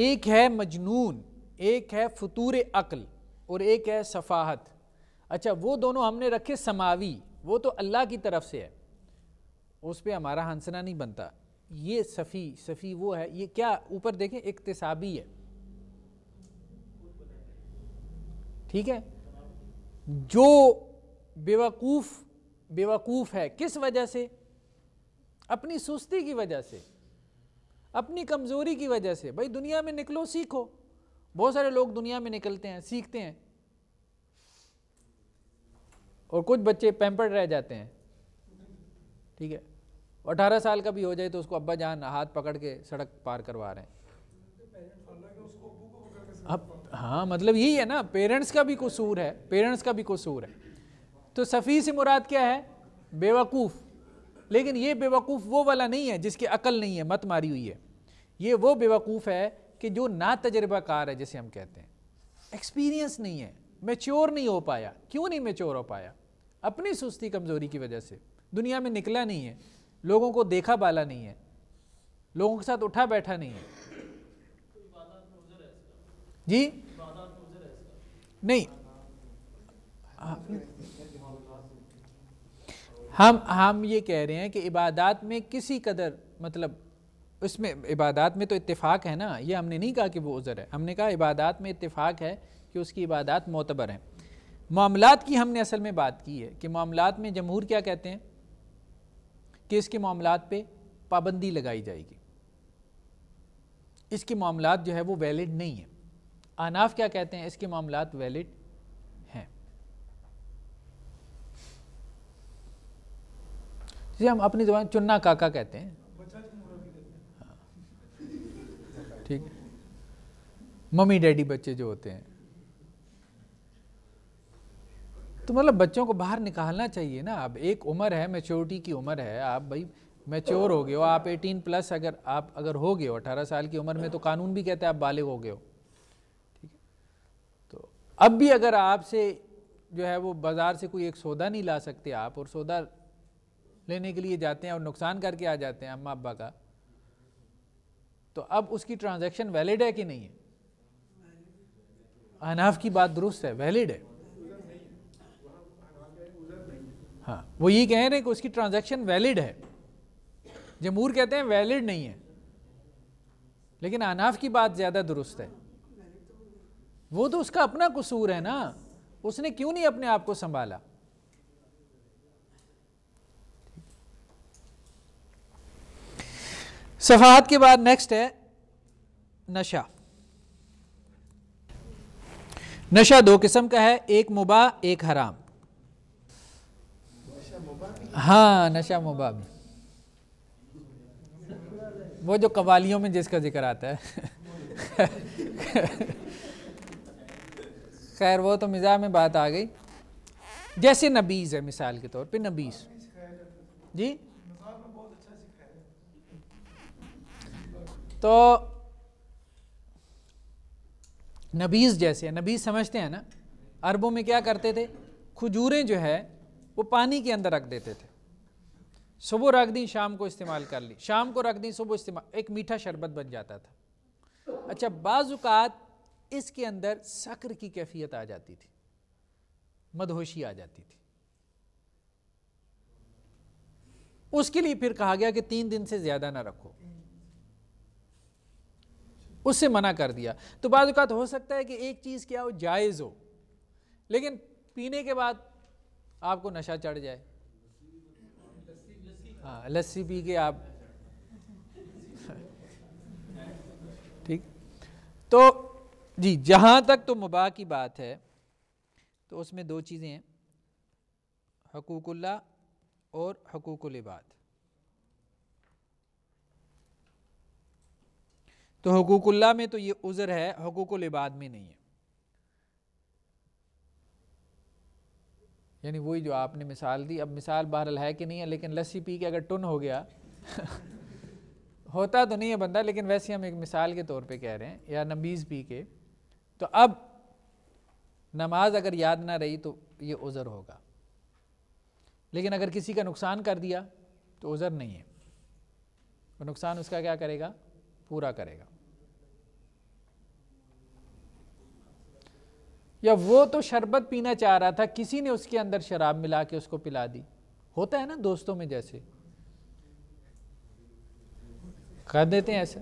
ایک ہے مجنون ایک ہے فطور عقل اور ایک ہے صفاحت اچھا وہ دونوں ہم نے رکھے سماوی وہ تو اللہ کی طرف سے ہے اس پہ ہمارا ہنسنا نہیں بنتا یہ صفی صفی وہ ہے یہ کیا اوپر دیکھیں اقتصابی ہے ٹھیک ہے جو بیوقوف بیوقوف ہے کس وجہ سے اپنی سستی کی وجہ سے اپنی کمزوری کی وجہ سے بھائی دنیا میں نکلو سیکھو بہت سارے لوگ دنیا میں نکلتے ہیں سیکھتے ہیں اور کچھ بچے پیمپرڈ رہ جاتے ہیں ٹھیک ہے اٹھارہ سال کا بھی ہو جائے تو اس کو ابا جان ہاتھ پکڑ کے سڑک پار کروا رہے ہیں اب ہاں مطلب یہی ہے نا پیرنٹس کا بھی قصور ہے پیرنٹس کا بھی قصور ہے تو صفی سے مراد کیا ہے بے وقوف لیکن یہ بے وقوف وہ والا نہیں ہے جس کی عقل نہیں ہے مت ماری ہوئی ہے یہ وہ بے وقوف ہے کہ جو نا تجربہ کار ہے جسے ہم کہتے ہیں ایکسپیرینس نہیں ہے میچور نہیں ہو پایا کیوں نہیں میچور ہو پایا اپنی سستی کمزوری کی وجہ سے دنیا میں نکلا نہیں ہے لوگوں کو دیکھا بالا نہیں ہے لوگوں کے ساتھ اٹھا بیٹھا نہیں ہے جی نہیں ہم ہم یہ کہہ رہے ہیں کہ عبادات میں کسی قدر مطلب اس میں عبادات میں تو اتفاق ہے نا یہ ہم نے نہیں کہا کہ وہ عذر ہے ہم نے کہا عبادات میں اتفاق ہے کہ اس کی عبادات معتبر ہیں معاملات کی ہم نے اصل میں بات کی ہے کہ معاملات میں جمہور کیا کہتے ہیں کہ اس کے معاملات پہ پابندی لگائی جائے گی اس کی معاملات جو ہے وہ ویلڈ نہیں ہیں اناف کیا کہتے ہیں اس کے معاملات ویلڈ ہیں جسے ہم اپنی زبان چننا کاکا کہتے ہاں۔ ٹھیک ممی ڈیڈی بچے جو ہوتے ہیں تو مطلب بچوں کو باہر نکالنا چاہیے نا اب ایک عمر ہے میچورٹی کی عمر ہے آپ بھائی میچور ہو گئے ہو آپ ایٹین پلس اگر آپ اگر ہو گئے ہو اٹھارہ سال کی عمر میں تو قانون بھی کہتے ہیں آپ بالغ ہو گئے ہو اب بھی اگر آپ سے جو ہے وہ بازار سے کوئی ایک سودا نہیں لا سکتے آپ اور سودا لینے کے لیے جاتے ہیں اور نقصان کر کے آ جاتے ہیں اماں ابا کا تو اب اس کی ٹرانزیکشن ویلڈ ہے کہ نہیں ہے اناف کی بات درست ہے ویلڈ ہے ہاں وہ یہ کہہ رہے ہیں کہ اس کی ٹرانزیکشن ویلڈ ہے جمہور کہتے ہیں ویلڈ نہیں ہے لیکن اناف کی بات زیادہ درست ہے وہ تو اس کا اپنا قصور ہے نا اس نے کیوں نہیں اپنے آپ کو سنبھالا صفحات کے بعد نیکسٹ ہے نشہ نشہ دو قسم کا ہے ایک مبا ایک حرام ہاں نشہ مبا بھی وہ جو قوالیوں میں جس کا ذکر آتا ہے خیر وہ تو مزاح میں بات آ گئی جیسے نبیز ہے مثال کے طور پہ نبیز جی تو نبیز جیسے نبیز سمجھتے ہیں نا عربوں میں کیا کرتے تھے کھجوریں جو ہے وہ پانی کے اندر رکھ دیتے تھے صبح رکھ دیں شام کو استعمال کر لی شام کو رکھ دیں صبح استعمال ایک میٹھا شربت بن جاتا تھا اچھا بعض اوقات اس کے اندر سکر کی کیفیت آ جاتی تھی مدہوشی آ جاتی تھی اس کے لیے پھر کہا گیا کہ تین دن سے زیادہ نہ رکھو اس سے منع کر دیا تو بعض اوقات ہو سکتا ہے کہ ایک چیز کیا ہو جائز ہو لیکن پینے کے بعد آپ کو نشہ چڑھ جائے ہاں لسی پی کے آپ ٹھیک تو جی جہاں تک تو مباح کی بات ہے تو اس میں دو چیزیں ہیں حقوق اللہ اور حقوق العباد تو حقوق اللہ میں تو یہ عذر ہے حقوق العباد میں نہیں ہے یعنی وہی جو آپ نے مثال دی اب مثال بہرحال ہے کہ نہیں ہے لیکن لسی پی کے اگر ٹن ہو گیا ہوتا تو نہیں ہے بندہ لیکن ویسے ہم ایک مثال کے طور پہ کہہ رہے ہیں یا نبیز پی کے تو اب نماز اگر یاد نہ رہی تو یہ عذر ہوگا لیکن اگر کسی کا نقصان کر دیا تو عذر نہیں ہے وہ نقصان اس کا کیا کرے گا پورا کرے گا یا وہ تو شربت پینا چاہ رہا تھا کسی نے اس کے اندر شراب ملا کے اس کو پلا دی ہوتا ہے نا دوستوں میں جیسے کر دیتے ہیں ایسے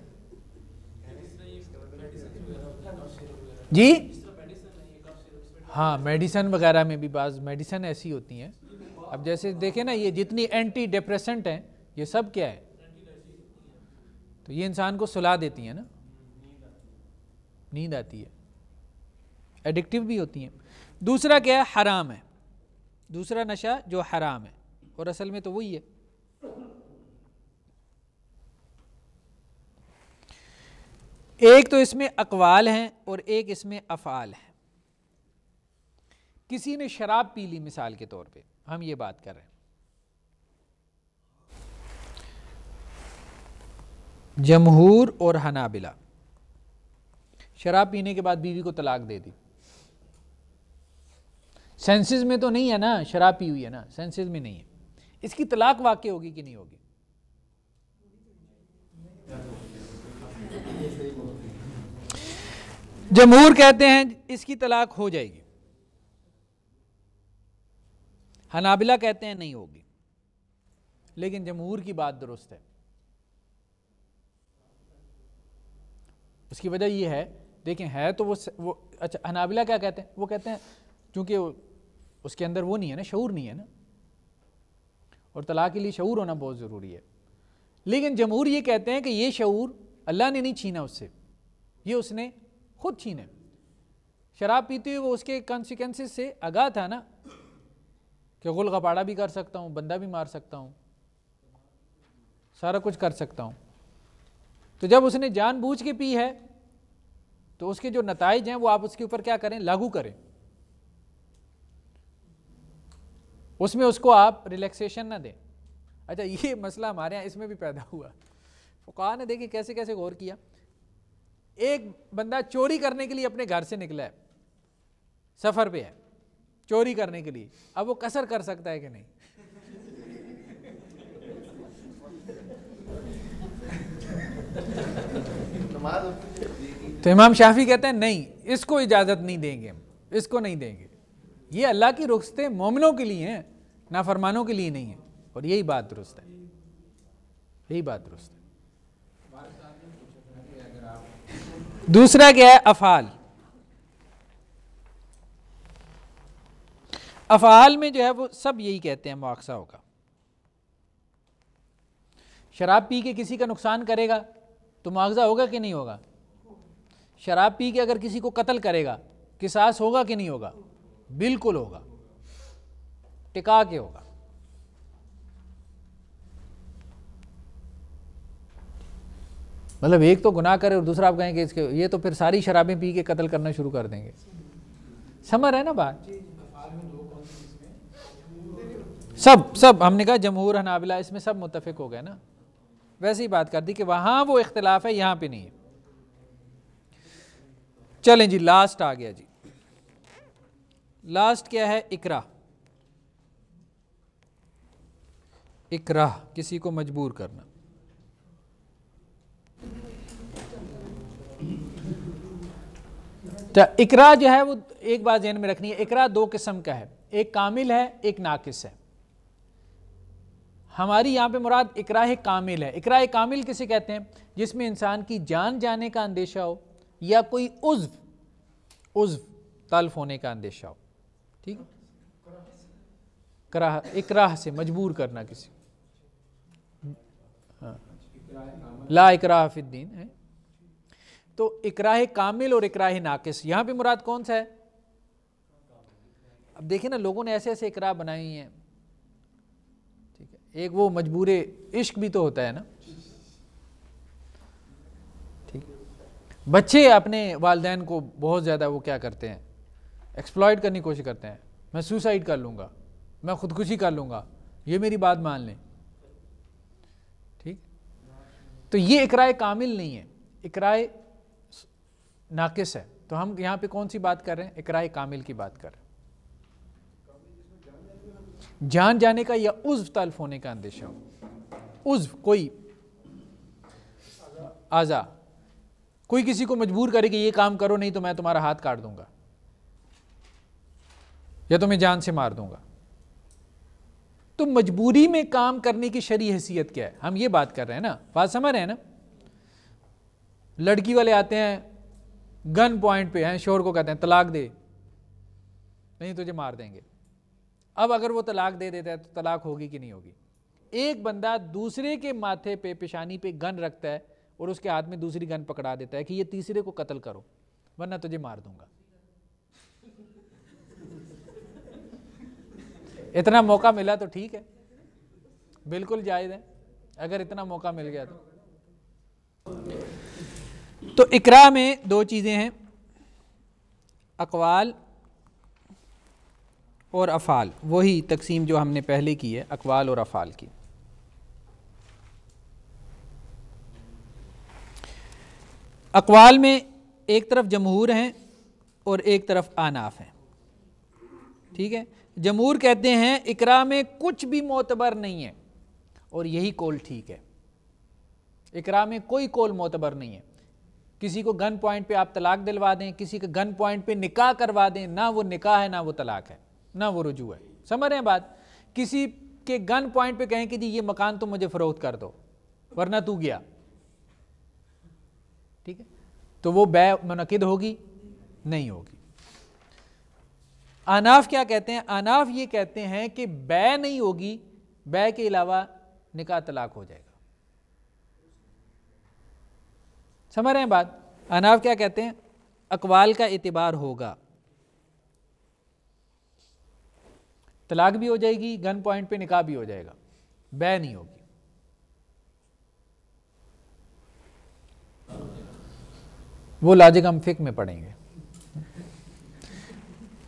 جی ہاں میڈیسن وغیرہ میں بھی بعض میڈیسن ایسی ہوتی ہیں اب جیسے دیکھیں نا یہ جتنی اینٹی ڈپریسنٹ ہیں یہ سب کیا ہے تو یہ انسان کو سلا دیتی ہیں نا نیند آتی ہے ایڈکٹیو بھی ہوتی ہیں دوسرا کیا ہے حرام ہے دوسرا نشہ جو حرام ہے اور اصل میں تو وہی ہے ایک تو اس میں اقوال ہیں اور ایک اس میں افعال ہیں کسی نے شراب پی لی مثال کے طور پہ ہم یہ بات کر رہے ہیں جمہور اور ہنابلہ شراب پینے کے بعد بیوی کو طلاق دے دی سینسز میں تو نہیں ہے نا شراب پی ہوئی ہے نا سینسز میں نہیں ہے اس کی طلاق واقع ہوگی کہ نہیں ہوگی جمہور کہتے ہیں اس کی طلاق ہو جائے گی حنابلہ کہتے ہیں نہیں ہوگی لیکن جمہور کی بات درست ہے اس کی وجہ یہ ہے دیکھیں ہے تو وہ اچھا حنابلہ کیا کہتے ہیں وہ کہتے ہیں چونکہ اس کے اندر وہ نہیں ہے نا شعور نہیں ہے نا اور طلاق کے لیے شعور ہونا بہت ضروری ہے لیکن جمہور یہ کہتے ہیں کہ یہ شعور اللہ نے نہیں چھینا اس سے یہ اس نے خود چھینے شراب پیتے ہوئے وہ اس کے سے آگاہ تھا نا کہ غل غپاڑا بھی کر سکتا ہوں بندہ بھی مار سکتا ہوں سارا کچھ کر سکتا ہوں تو جب اس نے جان بوجھ کے پی ہے تو اس کے جو نتائج ہیں وہ آپ اس کے اوپر کیا کریں لاگو کریں اس میں اس کو آپ ریلیکسیشن نہ دیں اچھا یہ مسئلہ ہمارے ہاں اس میں بھی پیدا ہوا فقہ نے دیکھیں کیسے کیسے غور کیا ایک بندہ چوری کرنے کے لیے اپنے گھر سے نکلا ہے سفر پہ ہے چوری کرنے کے لیے اب وہ کسر کر سکتا ہے کہ نہیں تو امام شافی کہتے ہیں نہیں اس کو اجازت نہیں دیں گے اس کو نہیں دیں گے یہ اللہ کی رخصتیں مومنوں کے لیے ہیں نافرمانوں کے لیے نہیں ہیں اور یہی بات درست ہے یہی بات درست ہے دوسرا کیا ہے افعال افعال میں جو ہے وہ سب یہی کہتے ہیں مواقع ہوگا شراب پی کے کسی کا نقصان کرے گا تو معاوضہ ہوگا کہ نہیں ہوگا شراب پی کے اگر کسی کو قتل کرے گا قصاص ہوگا کہ نہیں ہوگا بالکل ہوگا ٹکا کے ہوگا مطلب ایک تو گناہ کرے اور دوسرا آپ کہیں کہ اس کے یہ تو پھر ساری شرابیں پی کے قتل کرنا شروع کر دیں گے سمر ہے نا بات سب سب ہم نے کہا جمہور حنابلہ اس میں سب متفق ہو گئے نا ویسے ہی بات کر دی کہ وہاں وہ اختلاف ہے یہاں پہ نہیں ہے چلیں جی لاسٹ آ گیا جی لاسٹ کیا ہے اکرا اکرا کسی کو مجبور کرنا اقرا جو ہے وہ ایک بات ذہن میں رکھنی ہے اقرا دو قسم کا ہے ایک کامل ہے ایک ناقص ہے ہماری یہاں پہ مراد اقرا کامل ہے اقراء کامل کسی کہتے ہیں جس میں انسان کی جان جانے کا اندیشہ ہو یا کوئی عزو عزو تلف ہونے کا اندیشہ ہو ٹھیک ہے اقراہ سے مجبور کرنا کسی ہاں لا اقرا فی الدین ہے تو اکراہ کامل اور اکراہ ناقص یہاں پہ مراد کون سا ہے اب دیکھیں نا لوگوں نے ایسے ایسے اکراہ بنائی ہیں ٹھیک ہے ایک وہ مجبور عشق بھی تو ہوتا ہے نا ٹھیک بچے اپنے والدین کو بہت زیادہ وہ کیا کرتے ہیں ایکسپلوئڈ کرنے کی کوشش کرتے ہیں میں سوسائڈ کر لوں گا میں خودکشی کر لوں گا یہ میری بات مان لیں ٹھیک تو یہ اقراء کامل نہیں ہے اقراء ناقص ہے تو ہم یہاں پہ کون سی بات کر رہے ہیں کامل کی بات کر رہے ہیں جان جانے کا یا تلف ہونے کا اندیشہ ہو کوئی آزا کوئی کسی کو مجبور کرے کہ یہ کام کرو نہیں تو میں تمہارا ہاتھ کاٹ دوں گا یا تمہیں جان سے مار دوں گا تو مجبوری میں کام کرنے کی شریح حیثیت کیا ہے ہم یہ بات کر رہے ہیں نا بات سمجھ رہے ہیں نا لڑکی والے آتے ہیں گن پوائنٹ پہ ہیں شور کو کہتے ہیں طلاق دے نہیں تجھے مار دیں گے اب اگر وہ طلاق دے دیتا ہے تو طلاق ہوگی کہ نہیں ہوگی ایک بندہ دوسرے کے ماتھے پہ پشانی پہ گن رکھتا ہے اور اس کے ہاتھ میں دوسری گن پکڑا دیتا ہے کہ یہ تیسرے کو قتل کرو ورنہ تجھے مار دوں گا اتنا موقع ملا تو ٹھیک ہے بالکل جائز ہے اگر اتنا موقع مل گیا تو تو اقرا میں دو چیزیں ہیں اقوال اور افعال وہی تقسیم جو ہم نے پہلے کی ہے اقوال اور افعال کی اقوال میں ایک طرف جمہور ہیں اور ایک طرف آناف ہیں ٹھیک ہے جمہور کہتے ہیں اقرا میں کچھ بھی معتبر نہیں ہے اور یہی کول ٹھیک ہے اقرا میں کوئی کول معتبر نہیں ہے کسی کو گن پوائنٹ پہ آپ طلاق دلوا دیں کسی کے گن پوائنٹ پہ نکاح کروا دیں نہ وہ نکاح ہے نہ وہ طلاق ہے نہ وہ رجوع ہے سمجھ رہے ہیں بات کسی کے گن پوائنٹ پہ کہیں کہ جی یہ مکان تو مجھے فروخت کر دو ورنہ تو گیا ٹھیک ہے تو وہ بے منعقد ہوگی نہیں ہوگی آناف کیا کہتے ہیں آناف یہ کہتے ہیں کہ بے نہیں ہوگی بے کے علاوہ نکاح طلاق ہو جائے گا سمجھ رہے ہیں بات اناف کیا کہتے ہیں اقوال کا اعتبار ہوگا طلاق بھی ہو جائے گی گن پوائنٹ پہ نکاح بھی ہو جائے گا بے نہیں ہوگی وہ لاجک ہم فک میں پڑھیں گے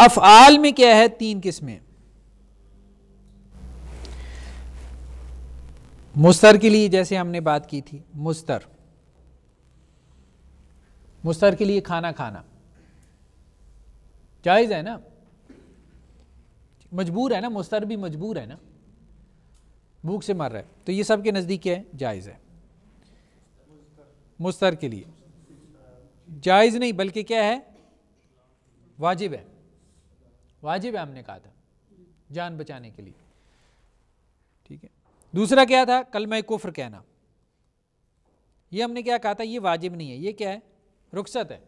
افعال میں کیا ہے تین قسمیں مستر کے لیے جیسے ہم نے بات کی تھی مستر مستر کے لیے کھانا کھانا جائز ہے نا مجبور ہے نا مستر بھی مجبور ہے نا بھوک سے مر رہا ہے تو یہ سب کے نزدیک ہے جائز ہے مستر کے لیے جائز نہیں بلکہ کیا ہے واجب ہے واجب ہے ہم نے کہا تھا جان بچانے کے لیے ٹھیک ہے دوسرا کیا تھا کلمہ کفر کہنا یہ ہم نے کیا کہا تھا یہ واجب نہیں ہے یہ کیا ہے رخصت ہے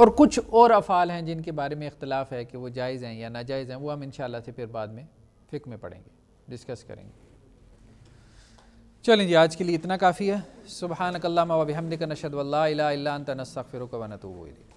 اور کچھ اور افعال ہیں جن کے بارے میں اختلاف ہے کہ وہ جائز ہیں یا ناجائز ہیں وہ ہم انشاءاللہ سے پھر بعد میں فکر میں پڑھیں گے ڈسکس کریں گے چلیں جی آج کے لیے اتنا کافی ہے سبحانک و بحمدک نشہد واللہ الہ الا انت نستغفرک و نتوب الیک